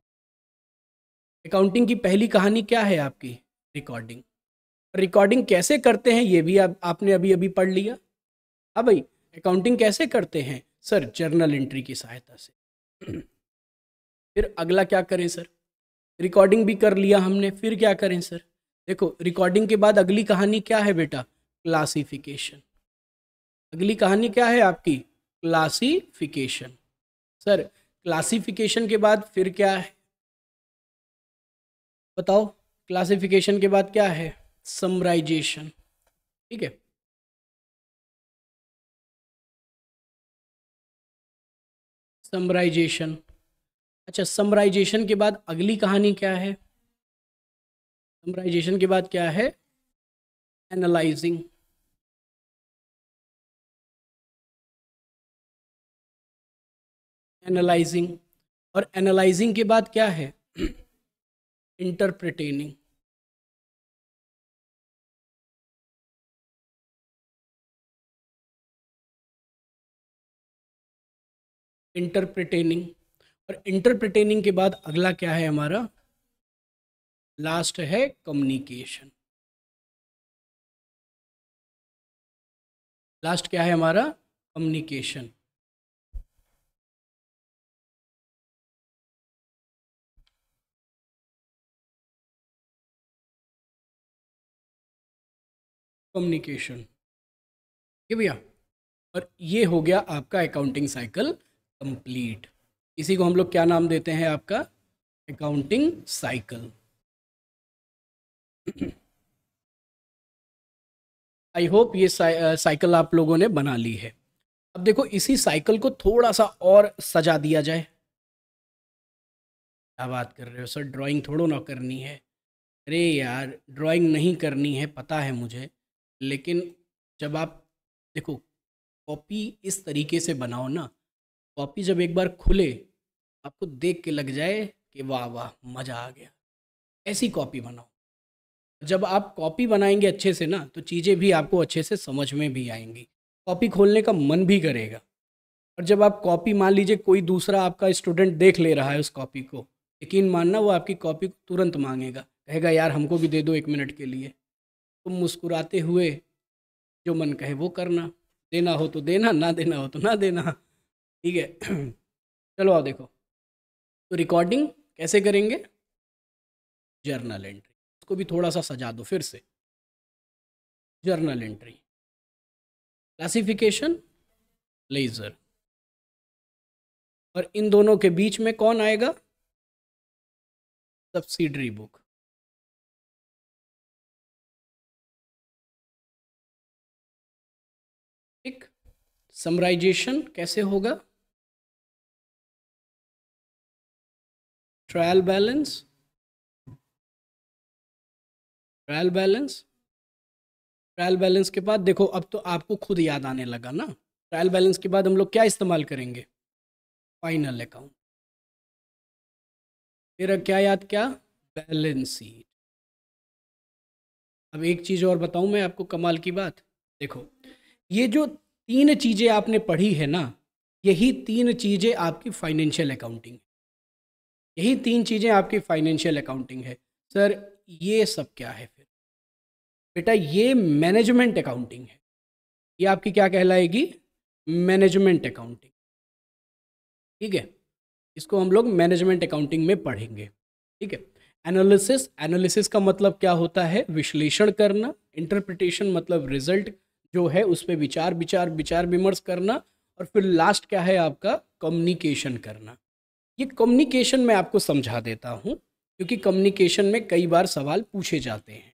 अकाउंटिंग की पहली कहानी क्या है आपकी रिकॉर्डिंग रिकॉर्डिंग कैसे करते हैं ये भी आप, आपने अभी अभी पढ़ लिया हाँ भाई अकाउंटिंग कैसे करते हैं सर जर्नल एंट्री की सहायता से फिर अगला क्या करें सर रिकॉर्डिंग भी कर लिया हमने फिर क्या करें सर देखो रिकॉर्डिंग के बाद अगली कहानी क्या है बेटा क्लासिफिकेशन अगली कहानी क्या है आपकी क्लासिफिकेशन सर क्लासिफिकेशन के बाद फिर क्या है बताओ क्लासिफिकेशन के बाद क्या है समराइजेशन ठीक है समराइजेशन अच्छा समराइजेशन के बाद अगली कहानी क्या है समराइजेशन के बाद क्या है एनालाइजिंग एनालाइजिंग और एनालाइजिंग के बाद क्या है इंटरप्रिटेनिंग इंटरप्रिटेनिंग और इंटरप्रिटेनिंग के बाद अगला क्या है हमारा लास्ट है कम्युनिकेशन लास्ट क्या है हमारा कम्युनिकेशन कम्युनिकेशन ठीक भैया और ये हो गया आपका अकाउंटिंग साइकिल कंप्लीट इसी को हम लोग क्या नाम देते हैं आपका अकाउंटिंग साइकिल आई होप ये साइकिल uh, आप लोगों ने बना ली है अब देखो इसी साइकिल को थोड़ा सा और सजा दिया जाए क्या बात कर रहे हो सर ड्राइंग थोड़ो ना करनी है अरे यार ड्राइंग नहीं करनी है पता है मुझे लेकिन जब आप देखो कॉपी इस तरीके से बनाओ ना कॉपी जब एक बार खुले आपको देख के लग जाए कि वाह वाह मज़ा आ गया ऐसी कॉपी बनाओ जब आप कॉपी बनाएंगे अच्छे से ना तो चीज़ें भी आपको अच्छे से समझ में भी आएंगी कॉपी खोलने का मन भी करेगा और जब आप कॉपी मान लीजिए कोई दूसरा आपका स्टूडेंट देख ले रहा है उस कॉपी को यकीन मानना वो आपकी कॉपी तुरंत मांगेगा कहेगा यार हमको भी दे दो एक मिनट के लिए तुम मुस्कुराते हुए जो मन कहे वो करना देना हो तो देना ना देना हो तो ना देना ठीक है चलो आओ देखो तो रिकॉर्डिंग कैसे करेंगे जर्नल एंट्री उसको भी थोड़ा सा सजा दो फिर से जर्नल एंट्री क्लासिफिकेशन लेजर और इन दोनों के बीच में कौन आएगा सब्सिडरी बुक समराइजेशन कैसे होगा trial balance trial balance trial balance के बाद देखो अब तो आपको खुद याद आने लगा ना ट्रायल बैलेंस के बाद हम लोग क्या इस्तेमाल करेंगे फाइनल अकाउंट मेरा क्या याद क्या बैलेंस शीट अब एक चीज़ और बताऊं मैं आपको कमाल की बात देखो ये जो तीन चीज़ें आपने पढ़ी है ना यही तीन चीज़ें आपकी फाइनेंशियल अकाउंटिंग है यही तीन चीज़ें आपकी फाइनेंशियल अकाउंटिंग है सर ये सब क्या है फिर बेटा ये मैनेजमेंट अकाउंटिंग है ये आपकी क्या कहलाएगी मैनेजमेंट अकाउंटिंग ठीक है इसको हम लोग मैनेजमेंट अकाउंटिंग में पढ़ेंगे ठीक है एनालिसिस एनालिसिस का मतलब क्या होता है विश्लेषण करना इंटरप्रिटेशन मतलब रिजल्ट जो है उस पर विचार विचार विचार विमर्श करना और फिर लास्ट क्या है आपका कम्युनिकेशन करना ये कम्युनिकेशन मैं आपको समझा देता हूँ क्योंकि कम्युनिकेशन में कई बार सवाल पूछे जाते हैं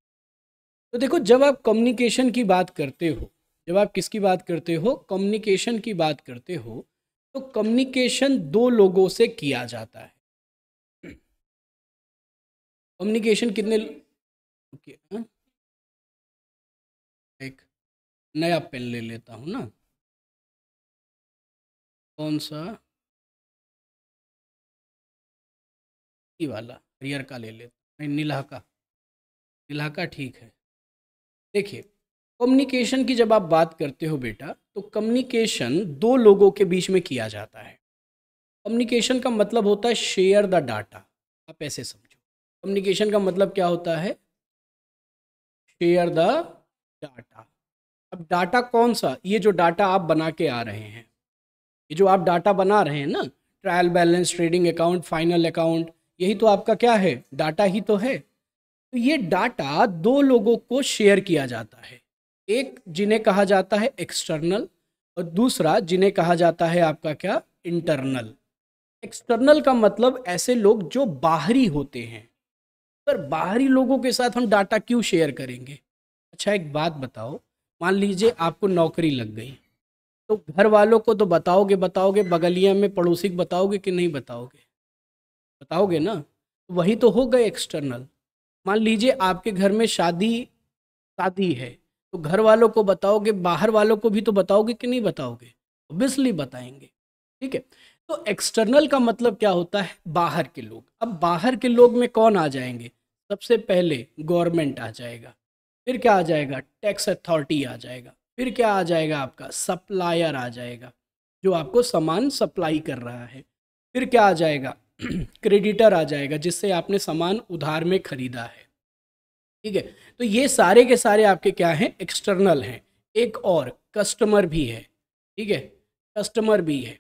तो देखो जब आप कम्युनिकेशन की बात करते हो जब आप किसकी बात करते हो कम्युनिकेशन की बात करते हो तो कम्युनिकेशन दो लोगों से किया जाता है कम्युनिकेशन कितने ओके okay, हाँ। नया पेन ले लेता हूँ ना कौन सा ये वाला हरियर का ले लेता हूँ नीला का नीला का ठीक है देखिए कम्युनिकेशन की जब आप बात करते हो बेटा तो कम्युनिकेशन दो लोगों के बीच में किया जाता है कम्युनिकेशन का मतलब होता है शेयर द डाटा आप ऐसे समझो कम्युनिकेशन का मतलब क्या होता है शेयर द डाटा अब डाटा कौन सा ये जो डाटा आप बना के आ रहे हैं ये जो आप डाटा बना रहे हैं ना trial balance trading account final account यही तो आपका क्या है डाटा ही तो है तो ये डाटा दो लोगों को शेयर किया जाता है एक जिन्हें कहा जाता है एक्सटर्नल और दूसरा जिन्हें कहा जाता है आपका क्या इंटरनल एक्सटर्नल का मतलब ऐसे लोग जो बाहरी होते हैं पर बाहरी लोगों के साथ हम डाटा क्यों शेयर करेंगे अच्छा एक बात बताओ मान लीजिए आपको नौकरी लग गई तो घर वालों को तो बताओगे बताओगे बगलिया में पड़ोसी को बताओगे कि नहीं बताओगे बताओगे ना तो वही तो हो गए एक्सटर्नल मान लीजिए आपके घर में शादी शादी है तो घर वालों को बताओगे बाहर वालों को भी तो बताओगे कि नहीं बताओगे ऑब्वियसली बताएंगे ठीक है तो एक्सटर्नल का मतलब क्या होता है बाहर के लोग अब बाहर के लोग में कौन आ जाएंगे सबसे पहले गवर्नमेंट आ जाएगा फिर क्या आ जाएगा टैक्स अथॉरिटी आ जाएगा फिर क्या आ जाएगा आपका सप्लायर आ जाएगा जो आपको सामान सप्लाई कर रहा है फिर क्या आ जाएगा क्रेडिटर आ जाएगा जिससे आपने सामान उधार में खरीदा है ठीक है तो ये सारे के सारे आपके क्या हैं एक्सटर्नल हैं एक और कस्टमर भी है ठीक है कस्टमर भी है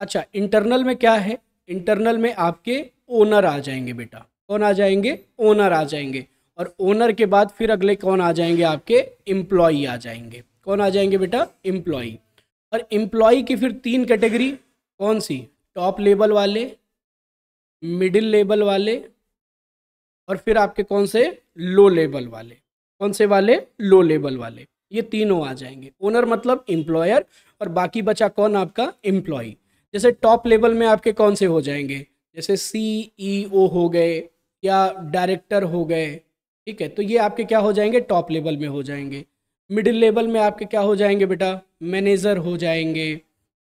अच्छा इंटरनल में क्या है इंटरनल में आपके ओनर आ जाएंगे बेटा कौन आ जाएंगे ओनर आ जाएंगे और ओनर के बाद फिर अगले कौन आ जाएंगे आपके एम्प्लॉय आ जाएंगे कौन आ जाएंगे बेटा एम्प्लॉय और एम्प्लॉय की फिर तीन कैटेगरी कौन सी टॉप लेवल वाले मिडिल लेवल वाले और फिर आपके कौन से लो लेवल वाले कौन से वाले लो लेवल वाले ये तीनों आ जाएंगे ओनर मतलब एम्प्लॉयर और बाकी बचा कौन आपका एम्प्लॉय जैसे टॉप लेवल में आपके कौन से हो जाएंगे जैसे सी ई ओ हो गए या डायरेक्टर हो गए ठीक है तो ये आपके क्या हो जाएंगे टॉप लेवल में हो जाएंगे मिडिल लेवल में आपके क्या हो जाएंगे बेटा मैनेजर हो जाएंगे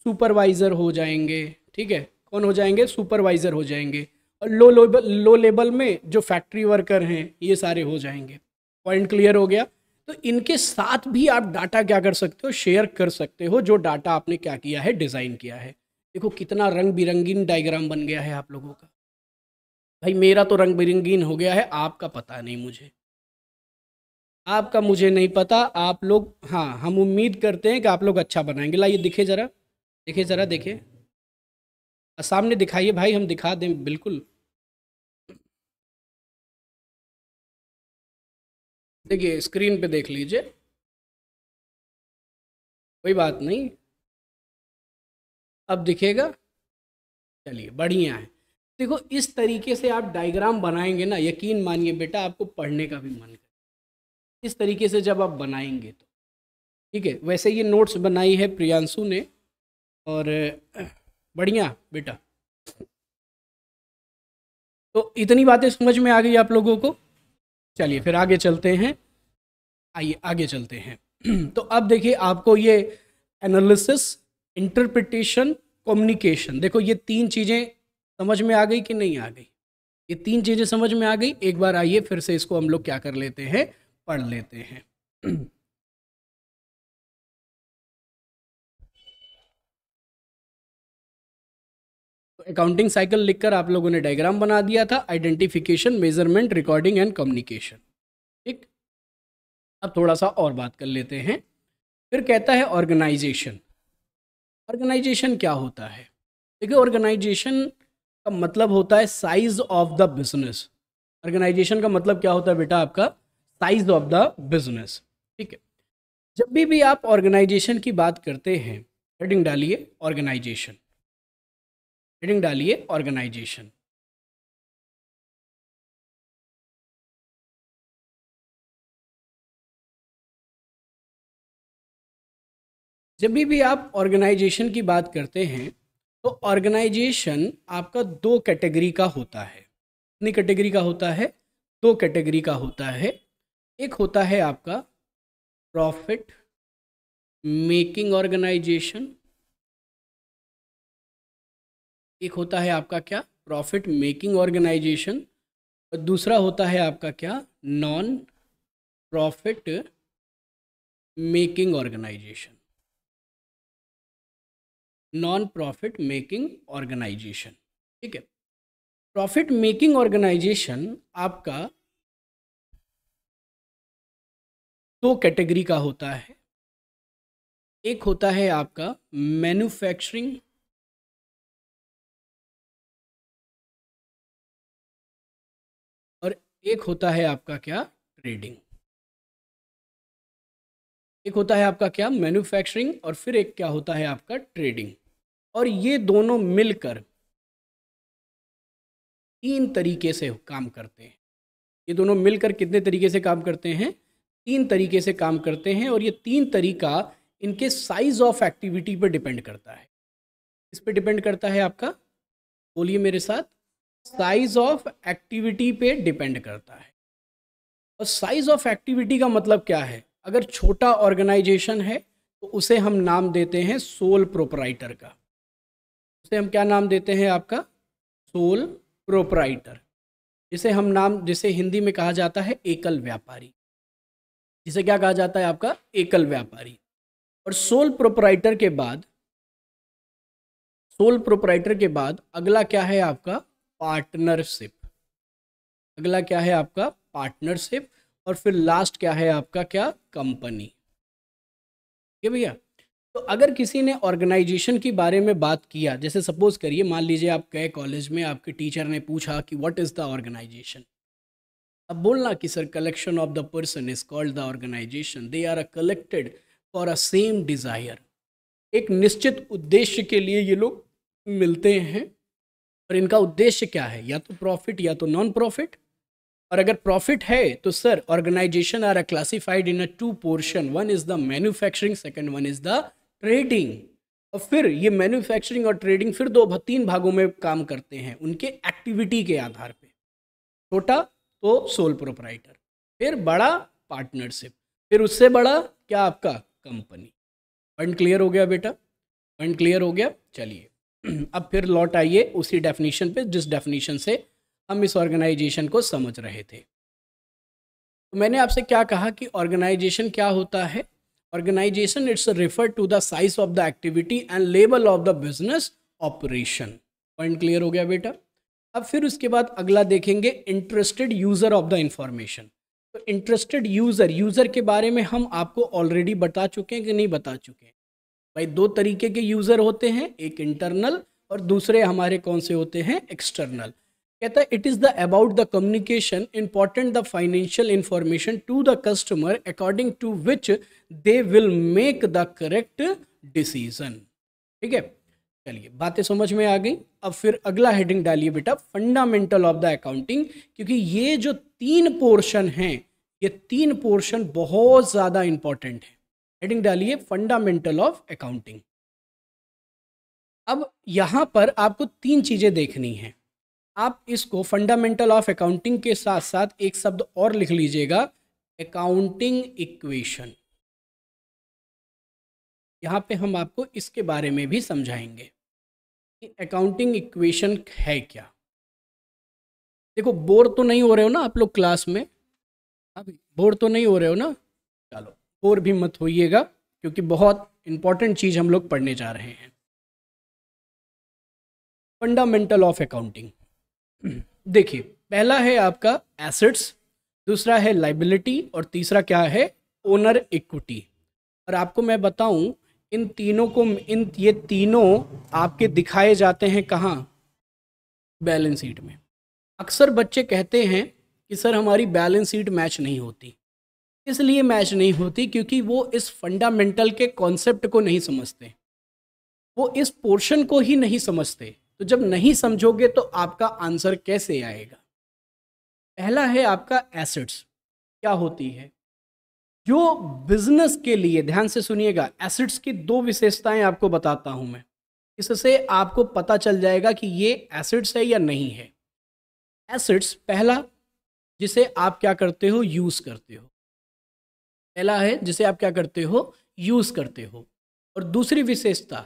सुपरवाइज़र हो जाएंगे ठीक है कौन हो जाएंगे सुपरवाइज़र हो जाएंगे और लो लेवल लो लेवल में जो फैक्ट्री वर्कर हैं ये सारे हो जाएंगे पॉइंट क्लियर हो गया तो इनके साथ भी आप डाटा क्या कर सकते हो शेयर कर सकते हो जो डाटा आपने क्या किया है डिज़ाइन किया है देखो कितना रंग बिरंगीन डायग्राम बन गया है आप लोगों का भाई मेरा तो रंग बिरंगीन हो गया है आपका पता नहीं मुझे आपका मुझे नहीं पता आप लोग हाँ हम उम्मीद करते हैं कि आप लोग अच्छा बनाएंगे लाइए दिखे ज़रा दिखे ज़रा देखे सामने दिखाइए भाई हम दिखा दें बिल्कुल देखिए स्क्रीन पे देख लीजिए कोई बात नहीं अब दिखेगा चलिए बढ़िया है देखो इस तरीके से आप डायग्राम बनाएंगे ना यकीन मानिए बेटा आपको पढ़ने का भी मन करे इस तरीके से जब आप बनाएंगे तो ठीक है वैसे ये नोट्स बनाई है प्रियांशु ने और बढ़िया बेटा तो इतनी बातें समझ में आ गई आप लोगों को चलिए फिर आगे चलते हैं आइए आगे चलते हैं तो अब देखिए आपको ये एनालिसिस इंटरप्रिटेशन कम्युनिकेशन देखो ये तीन चीज़ें समझ में आ गई कि नहीं आ गई ये तीन चीज़ें समझ में आ गई एक बार आइए फिर से इसको हम लोग क्या कर लेते हैं पढ़ लेते हैं अकाउंटिंग साइकिल लिखकर आप लोगों ने डायग्राम बना दिया था identification measurement recording and communication ठीक अब थोड़ा सा और बात कर लेते हैं फिर कहता है ऑर्गेनाइजेशन ऑर्गेनाइजेशन क्या होता है देखिए ऑर्गेनाइजेशन का मतलब होता है size of the business organisation का मतलब क्या होता है बेटा आपका साइज ऑफ द बिजनेस ठीक है जब भी भी आप ऑर्गेनाइजेशन की बात करते हैं हेडिंग डालिए ऑर्गेनाइजेशन हेडिंग डालिए ऑर्गेनाइजेशन जब भी भी आप ऑर्गेनाइजेशन की बात करते हैं तो ऑर्गेनाइजेशन आपका दो कैटेगरी का होता है कितनी कैटेगरी का होता है दो कैटेगरी का होता है एक होता है आपका प्रॉफिट मेकिंग ऑर्गेनाइजेशन एक होता है आपका क्या प्रॉफिट मेकिंग ऑर्गेनाइजेशन और दूसरा होता है आपका क्या non profit making organisation non profit making organisation ठीक है प्रॉफिट मेकिंग ऑर्गेनाइजेशन आपका दो कैटेगरी का होता है एक होता है आपका मैन्युफैक्चरिंग और एक होता है आपका क्या ट्रेडिंग एक होता है आपका क्या मैन्युफैक्चरिंग और फिर एक क्या होता है आपका ट्रेडिंग और ये दोनों मिलकर तीन तरीके से काम करते हैं ये दोनों मिलकर कितने तरीके से काम करते हैं तीन तरीके से काम करते हैं और ये तीन तरीका इनके साइज ऑफ एक्टिविटी पर डिपेंड करता है इस पर डिपेंड करता है आपका बोलिए मेरे साथ साइज ऑफ एक्टिविटी पे डिपेंड करता है और साइज ऑफ एक्टिविटी का मतलब क्या है अगर छोटा ऑर्गेनाइजेशन है तो उसे हम नाम देते हैं सोल प्रोपराइटर का इसे हम क्या नाम देते हैं आपका सोल प्रोपराइटर इसे हम नाम जिसे हिंदी में कहा जाता है एकल व्यापारी जिसे क्या कहा जाता है आपका एकल व्यापारी और सोल प्रोपराइटर के बाद सोल प्रोपराइटर के बाद अगला क्या है आपका पार्टनरशिप अगला क्या है आपका पार्टनरशिप और फिर लास्ट क्या है आपका क्या कंपनी ठीक है भैया तो अगर किसी ने ऑर्गेनाइजेशन के बारे में बात किया जैसे सपोज करिए मान लीजिए आप गए कॉलेज में आपके टीचर ने पूछा कि व्हाट इज़ द ऑर्गेनाइजेशन अब बोलना कि sir collection of the person is called the organisation they are a collected for a same desire एक निश्चित उद्देश्य के लिए ये लोग मिलते हैं और इनका उद्देश्य क्या है या तो प्रॉफिट या तो नॉन प्रॉफिट और अगर प्रॉफिट है तो sir organisation are a classified in a two portion one is the manufacturing second one is the trading और फिर ये मैन्युफैक्चरिंग और ट्रेडिंग फिर दो तीन भागों में काम करते हैं उनके एक्टिविटी के आधार पे छोटा तो सोल प्रोपराइटर फिर बड़ा पार्टनरशिप फिर उससे बड़ा क्या आपका कंपनी फंड क्लियर हो गया बेटा फंड क्लियर हो गया चलिए अब फिर लौट आइए उसी डेफिनेशन पे जिस डेफिनेशन से हम इस ऑर्गेनाइजेशन को समझ रहे थे तो मैंने आपसे क्या कहा कि ऑर्गेनाइजेशन क्या होता है Organization, it's referred to the size of the activity and level of the business operation point clear हो गया बेटा अब फिर उसके बाद अगला देखेंगे interested user of the information तो इंटरेस्टेड यूजर यूजर के बारे में हम आपको ऑलरेडी बता चुके हैं कि नहीं बता चुके हैं भाई दो तरीके के यूजर होते हैं एक इंटरनल और दूसरे हमारे कौन से होते हैं एक्सटर्नल कहता है it is the about the communication important the financial information to the customer according to which they will make the correct decision ठीक है चलिए बातें समझ में आ गई अब फिर अगला हेडिंग डालिए बेटा फंडामेंटल ऑफ द अकाउंटिंग क्योंकि ये जो तीन पोर्शन हैं ये तीन पोर्शन बहुत ज़्यादा इंपॉर्टेंट है हेडिंग डालिए फंडामेंटल ऑफ अकाउंटिंग अब यहां पर आपको तीन चीज़ें देखनी है आप इसको फंडामेंटल ऑफ अकाउंटिंग के साथ साथ एक शब्द और लिख लीजिएगा अकाउंटिंग इक्वेशन यहाँ पे हम आपको इसके बारे में भी समझाएंगे कि अकाउंटिंग इक्वेशन है क्या देखो बोर तो नहीं हो रहे हो ना आप लोग क्लास में अभी बोर तो नहीं हो रहे हो ना चलो बोर भी मत होइएगा क्योंकि बहुत इंपॉर्टेंट चीज़ हम लोग पढ़ने जा रहे हैं फंडामेंटल ऑफ अकाउंटिंग देखिए पहला है आपका एसेट्स दूसरा है लाइबिलिटी और तीसरा क्या है ओनर इक्विटी और आपको मैं बताऊं इन तीनों को इन ये तीनों आपके दिखाए जाते हैं कहाँ बैलेंस शीट में अक्सर बच्चे कहते हैं कि सर हमारी बैलेंस शीट मैच नहीं होती इसलिए मैच नहीं होती क्योंकि वो इस फंडामेंटल के कॉन्सेप्ट को नहीं समझते वो इस पोर्शन को ही नहीं समझते तो जब नहीं समझोगे तो आपका आंसर कैसे आएगा पहला है आपका एसेट्स क्या होती है जो बिजनेस के लिए ध्यान से सुनिएगा एसेट्स की दो विशेषताएं आपको बताता हूं मैं इससे आपको पता चल जाएगा कि ये एसेट्स है या नहीं है एसेट्स पहला जिसे आप क्या करते हो यूज करते हो पहला है जिसे आप क्या करते हो यूज करते हो और दूसरी विशेषता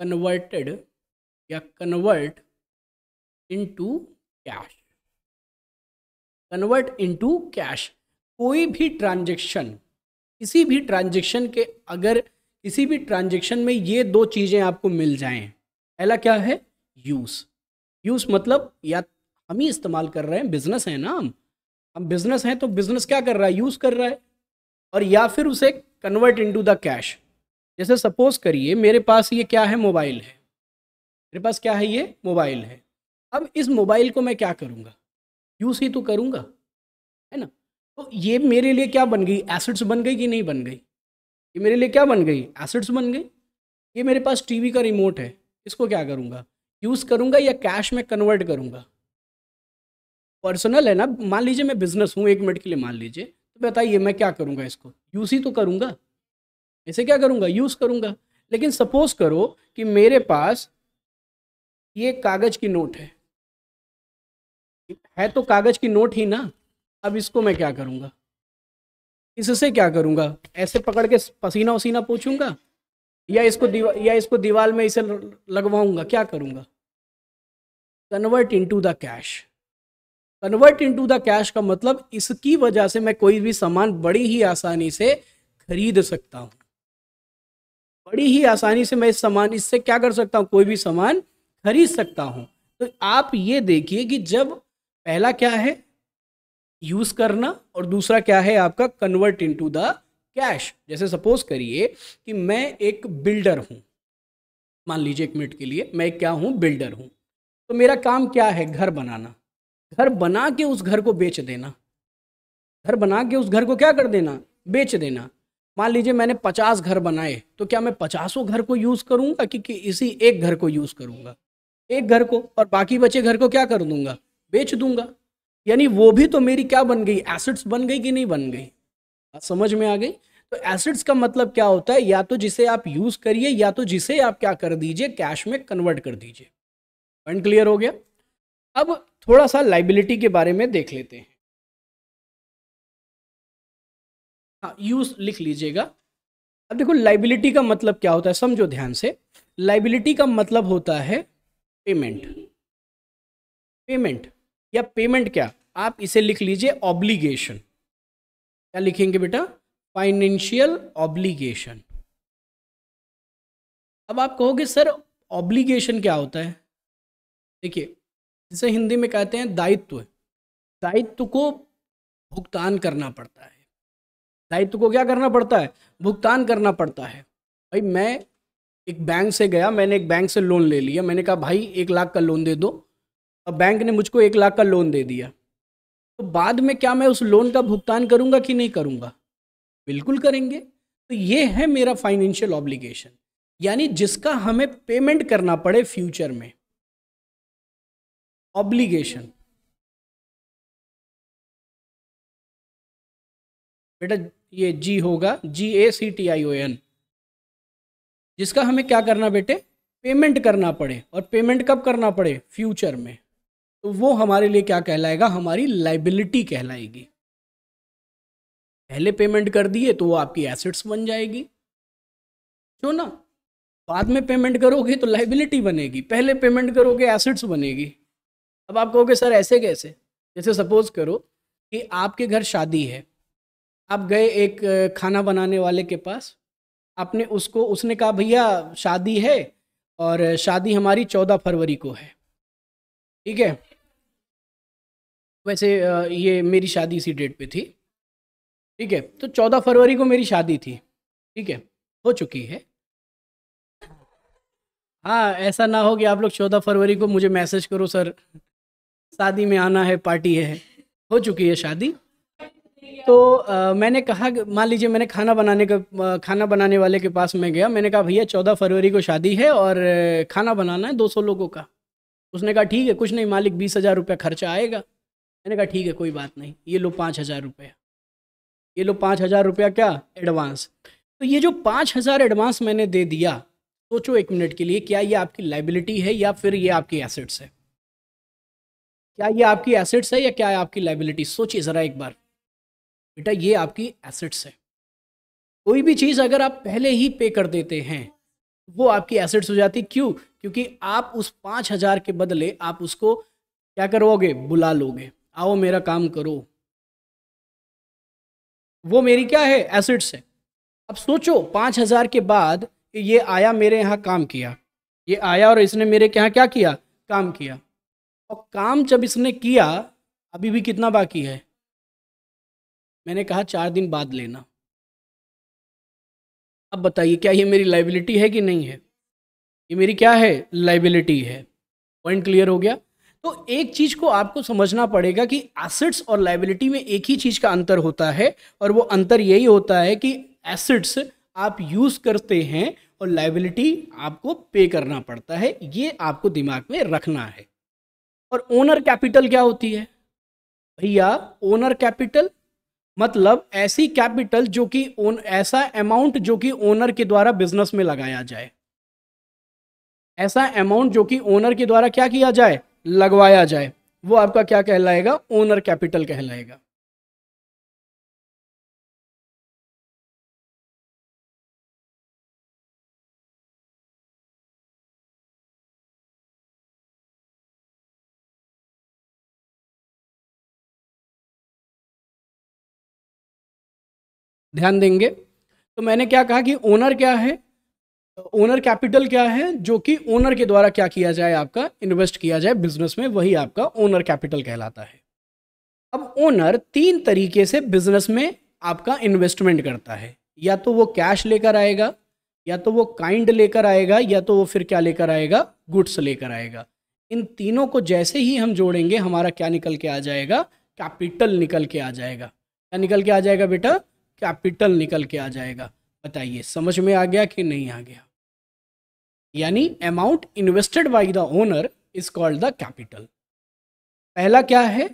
कन्वर्टेड या convert into cash convert into cash कोई भी ट्रांजेक्शन किसी भी ट्रांजेक्शन के अगर किसी भी ट्रांजेक्शन में ये दो चीज़ें आपको मिल जाएं पहला क्या है यूज़ यूज़ मतलब या हम ही इस्तेमाल कर रहे हैं बिजनेस है ना हम हम बिजनेस हैं तो बिजनेस क्या कर रहा है यूज़ कर रहा है और या फिर उसे कन्वर्ट इनटू द कैश जैसे सपोज करिए मेरे पास ये क्या है मोबाइल है मेरे पास क्या है ये मोबाइल है अब इस मोबाइल को मैं क्या करूँगा यूज़ ही तो करूँगा है ना तो ये मेरे लिए क्या बन गई एसेट्स बन गई कि नहीं बन गई ये मेरे लिए क्या बन गई एसेट्स बन गई ये मेरे पास टीवी का रिमोट है इसको क्या करूँगा यूज़ करूँगा या कैश में कन्वर्ट करूँगा पर्सनल है ना मान लीजिए मैं बिजनेस हूँ एक मिनट के लिए मान लीजिए तो बताइए मैं क्या करूँगा इसको यूज़ ही तो करूँगा इसे क्या करूँगा यूज़ करूँगा लेकिन सपोज करो कि मेरे पास ये कागज की नोट है है तो कागज की नोट ही ना अब इसको मैं क्या करूँगा इससे क्या करूंगा ऐसे पकड़ के पसीना वसीना पूछूंगा या इसको दीवा या इसको दीवार में इसे लगवाऊंगा क्या करूंगा convert into the cash convert into the cash का मतलब इसकी वजह से मैं कोई भी सामान बड़ी ही आसानी से खरीद सकता हूँ बड़ी ही आसानी से मैं इस सामान इससे क्या कर सकता हूँ कोई भी सामान खरीद सकता हूँ तो आप ये देखिए कि जब पहला क्या है यूज करना और दूसरा क्या है आपका कन्वर्ट इनटू द कैश जैसे सपोज करिए कि मैं एक बिल्डर हूँ मान लीजिए एक मिनट के लिए मैं क्या हूँ बिल्डर हूँ तो मेरा काम क्या है घर बनाना घर बना के उस घर को बेच देना घर बना के उस घर को क्या कर देना बेच देना मान लीजिए मैंने पचास घर बनाए तो क्या मैं पचासों घर को यूज़ करूँगा कि, कि इसी एक घर को यूज़ करूँगा एक घर को और बाकी बचे घर को क्या कर दूंगा बेच दूंगा यानी वो भी तो मेरी क्या बन गई एसिड्स बन गई कि नहीं बन गई समझ में आ गई तो एसिड्स का मतलब क्या होता है या तो जिसे आप यूज करिए या तो जिसे आप क्या कर दीजिए कैश में कन्वर्ट कर दीजिए पॉइंट क्लियर हो गया अब थोड़ा सा लाइबिलिटी के बारे में देख लेते हैं हाँ यूज लिख लीजिएगा अब देखो लाइबिलिटी का मतलब क्या होता है समझो ध्यान से लाइबिलिटी का मतलब होता है पेमेंट पेमेंट या पेमेंट क्या आप इसे लिख लीजिए ऑब्लिगेशन क्या लिखेंगे बेटा फाइनेंशियल ऑब्लिगेशन अब आप कहोगे सर ऑब्लिगेशन क्या होता है देखिए जिसे हिंदी में कहते हैं दायित्व दायित्व को भुगतान करना पड़ता है दायित्व को क्या करना पड़ता है भुगतान करना पड़ता है भाई मैं एक बैंक से गया मैंने एक बैंक से लोन ले लिया मैंने कहा भाई एक लाख का लोन दे दो अब बैंक ने मुझको एक लाख का लोन दे दिया तो बाद में क्या मैं उस लोन का भुगतान करूंगा कि नहीं करूंगा बिल्कुल करेंगे तो ये है मेरा फाइनेंशियल ऑब्लिगेशन यानी जिसका हमें पेमेंट करना पड़े फ्यूचर में ऑब्लिगेशन बेटा ये जी होगा जी ए C T I O N जिसका हमें क्या करना बेटे पेमेंट करना पड़े और पेमेंट कब करना पड़े फ्यूचर में तो वो हमारे लिए क्या कहलाएगा हमारी लाइबिलिटी कहलाएगी पहले पेमेंट कर दिए तो वो आपकी एसेट्स बन जाएगी जो ना बाद में पेमेंट करोगे तो लाइबिलिटी बनेगी पहले पेमेंट करोगे एसेट्स बनेगी अब आप कहोगे सर ऐसे कैसे जैसे सपोज करो कि आपके घर शादी है आप गए एक खाना बनाने वाले के पास आपने उसको उसने कहा भैया शादी है और शादी हमारी चौदह फरवरी को है ठीक है वैसे ये मेरी शादी इसी डेट पे थी ठीक है तो चौदह फरवरी को मेरी शादी थी ठीक है हो चुकी है हाँ ऐसा ना हो कि आप लोग चौदह फरवरी को मुझे मैसेज करो सर शादी में आना है पार्टी है हो चुकी है शादी तो आ, मैंने कहा मान लीजिए मैंने खाना बनाने का खाना बनाने वाले के पास मैं गया मैंने कहा भैया चौदह फरवरी को शादी है और खाना बनाना है दो सौ लोगों का उसने कहा ठीक है कुछ नहीं मालिक बीस हज़ार रुपया खर्चा आएगा मैंने कहा ठीक है कोई बात नहीं ये लो पाँच हज़ार रुपया ये लो पाँच हज़ार रुपया क्या एडवांस तो ये जो पाँच हज़ार एडवांस मैंने दे दिया सोचो एक मिनट के लिए क्या ये आपकी लाइबिलिटी है या फिर ये आपकी एसेट्स है क्या ये आपकी एसेट्स है या क्या आपकी लाइबिलिटी सोचिए ज़रा एक बार बेटा ये आपकी एसेट्स है कोई भी चीज़ अगर आप पहले ही पे कर देते हैं वो आपकी एसेट्स हो जाती क्यों क्योंकि आप उस पाँच हज़ार के बदले आप उसको क्या करोगे बुला लोगे आओ मेरा काम करो वो मेरी क्या है एसेट्स है अब सोचो पाँच हज़ार के बाद ये आया मेरे यहाँ काम किया ये आया और इसने मेरे यहाँ क्या किया काम किया और काम जब इसने किया अभी भी कितना बाकी है मैंने कहा चार दिन बाद लेना अब बताइए क्या ये मेरी लाइबिलिटी है कि नहीं है ये मेरी क्या है लाइबिलिटी है पॉइंट क्लियर हो गया तो एक चीज को आपको समझना पड़ेगा कि एसिड्स और लाइबिलिटी में एक ही चीज का अंतर होता है और वो अंतर यही होता है कि एसिड्स आप यूज करते हैं और लाइबिलिटी आपको पे करना पड़ता है ये आपको दिमाग में रखना है और ओनर कैपिटल क्या होती है भैया ओनर कैपिटल मतलब ऐसी कैपिटल जो कि ओन ऐसा अमाउंट जो कि ओनर के द्वारा बिजनेस में लगाया जाए ऐसा अमाउंट जो कि ओनर के द्वारा क्या किया जाए लगवाया जाए वो आपका क्या कहलाएगा ओनर कैपिटल कहलाएगा ध्यान देंगे तो मैंने क्या कहा कि ओनर क्या है ओनर कैपिटल क्या है जो कि ओनर के द्वारा क्या किया जाए आपका इन्वेस्ट किया जाए बिजनेस में वही आपका ओनर कैपिटल कहलाता है अब ओनर तीन तरीके से बिजनेस में आपका इन्वेस्टमेंट करता है या तो वो कैश लेकर आएगा या तो वो काइंड लेकर आएगा या तो वो फिर क्या लेकर आएगा गुड्स लेकर आएगा इन तीनों को जैसे ही हम जोड़ेंगे हमारा क्या निकल के आ जाएगा कैपिटल निकल के आ जाएगा क्या निकल के आ जाएगा बेटा कैपिटल निकल के आ जाएगा बताइए समझ में आ गया कि नहीं आ गया यानी amount invested by the owner is called the capital पहला क्या है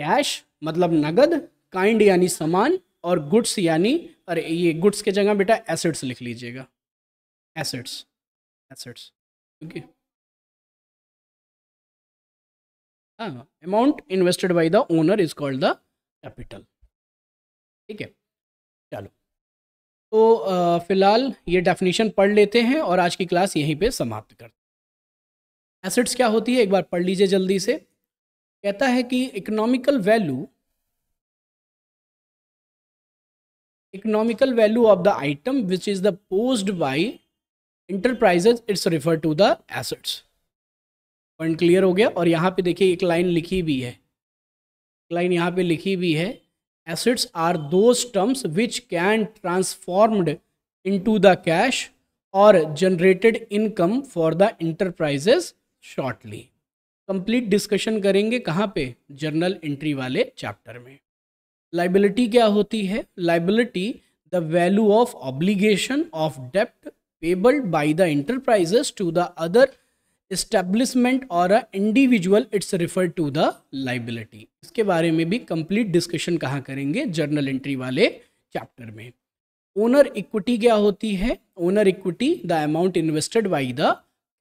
कैश मतलब नगद काइंड यानी सामान और गुड्स यानी अरे ये गुड्स के जगह बेटा एसेट्स लिख लीजिएगा assets assets okay amount invested by the owner is called the capital ठीक है चलो तो फ़िलहाल ये डेफिनेशन पढ़ लेते हैं और आज की क्लास यहीं पे समाप्त करते हैं क्या होती है एक बार पढ़ लीजिए जल्दी से कहता है कि economical value economical value of the item which is the posed by enterprises it's refer to the assets point clear हो गया और यहाँ पे देखिए एक लाइन लिखी भी है लाइन यहाँ पे लिखी भी है assets are those terms which can transformed into the cash और generated income for the enterprises shortly complete discussion करेंगे कहाँ पे जर्नल एंट्री वाले चैप्टर में लाइबिलिटी क्या होती है liability the value of obligation of डेप्ट payable by the enterprises to the other establishment और a individual it's refer to the liability इसके बारे में भी कंप्लीट डिस्कशन कहाँ करेंगे जर्नल एंट्री वाले चैप्टर में ओनर इक्विटी क्या होती है owner equity the amount invested by the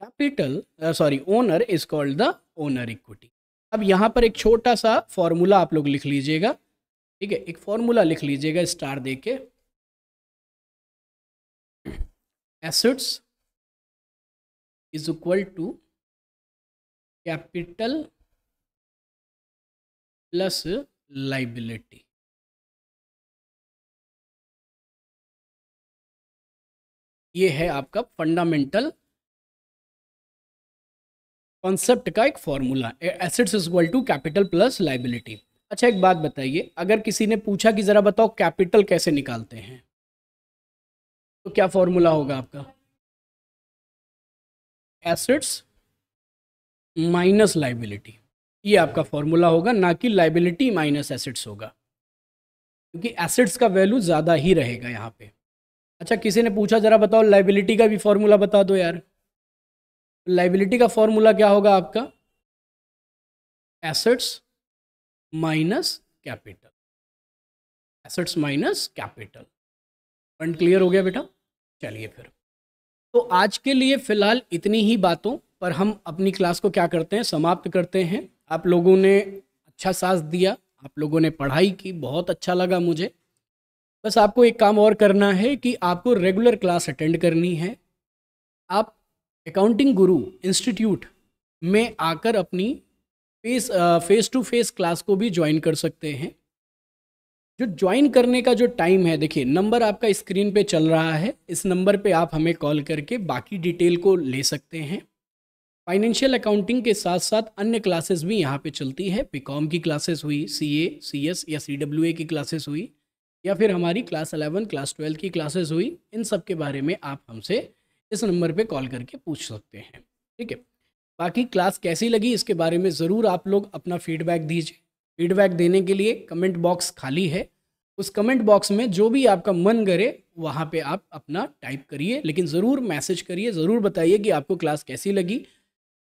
capital sorry owner is called the owner equity अब यहाँ पर एक छोटा सा फॉर्मूला आप लोग लिख लीजिएगा ठीक है एक फॉर्मूला लिख लीजिएगा स्टार दे के assets is equal to capital plus liability ये है आपका फंडामेंटल कॉन्सेप्ट का एक formula assets is equal to capital plus liability अच्छा एक बात बताइए अगर किसी ने पूछा कि ज़रा बताओ कैपिटल कैसे निकालते हैं तो क्या फॉर्मूला होगा आपका एसेट्स माइनस लाइबिलिटी ये आपका फॉर्मूला होगा ना कि लाइबिलिटी माइनस एसेट्स होगा क्योंकि एसेट्स का वैल्यू ज़्यादा ही रहेगा यहाँ पे अच्छा किसी ने पूछा ज़रा बताओ लाइबिलिटी का भी फॉर्मूला बता दो यार लाइबिलिटी का फॉर्मूला क्या होगा आपका assets minus capital assets minus capital fund clear हो गया बेटा चलिए फिर तो आज के लिए फिलहाल इतनी ही बातों पर हम अपनी क्लास को क्या करते हैं समाप्त करते हैं आप लोगों ने अच्छा साथ दिया आप लोगों ने पढ़ाई की बहुत अच्छा लगा मुझे बस आपको एक काम और करना है कि आपको रेगुलर क्लास अटेंड करनी है आप अकाउंटिंग गुरु इंस्टीट्यूट में आकर अपनी face face to face class को भी ज्वाइन कर सकते हैं जो ज्वाइन करने का जो टाइम है देखिए नंबर आपका स्क्रीन पे चल रहा है इस नंबर पे आप हमें कॉल करके बाकी डिटेल को ले सकते हैं फाइनेंशियल अकाउंटिंग के साथ साथ अन्य क्लासेस भी यहाँ पे चलती है कॉम की क्लासेस हुई सी ए सी एस या सी डब्ल्यू ए की क्लासेस हुई या फिर हमारी क्लास अलेवन क्लास ट्वेल्व की क्लासेस हुई इन सब के बारे में आप हमसे इस नंबर पर कॉल करके पूछ सकते हैं ठीक है बाकी क्लास कैसी लगी इसके बारे में ज़रूर आप लोग अपना फीडबैक दीजिए फीडबैक देने के लिए कमेंट बॉक्स खाली है उस कमेंट बॉक्स में जो भी आपका मन करे वहाँ पे आप अपना टाइप करिए लेकिन ज़रूर मैसेज करिए ज़रूर बताइए कि आपको क्लास कैसी लगी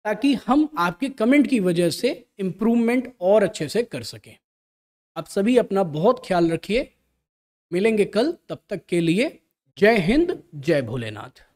ताकि हम आपके कमेंट की वजह से इम्प्रूवमेंट और अच्छे से कर सकें आप सभी अपना बहुत ख्याल रखिए मिलेंगे कल तब तक के लिए जय हिंद जय भोलेनाथ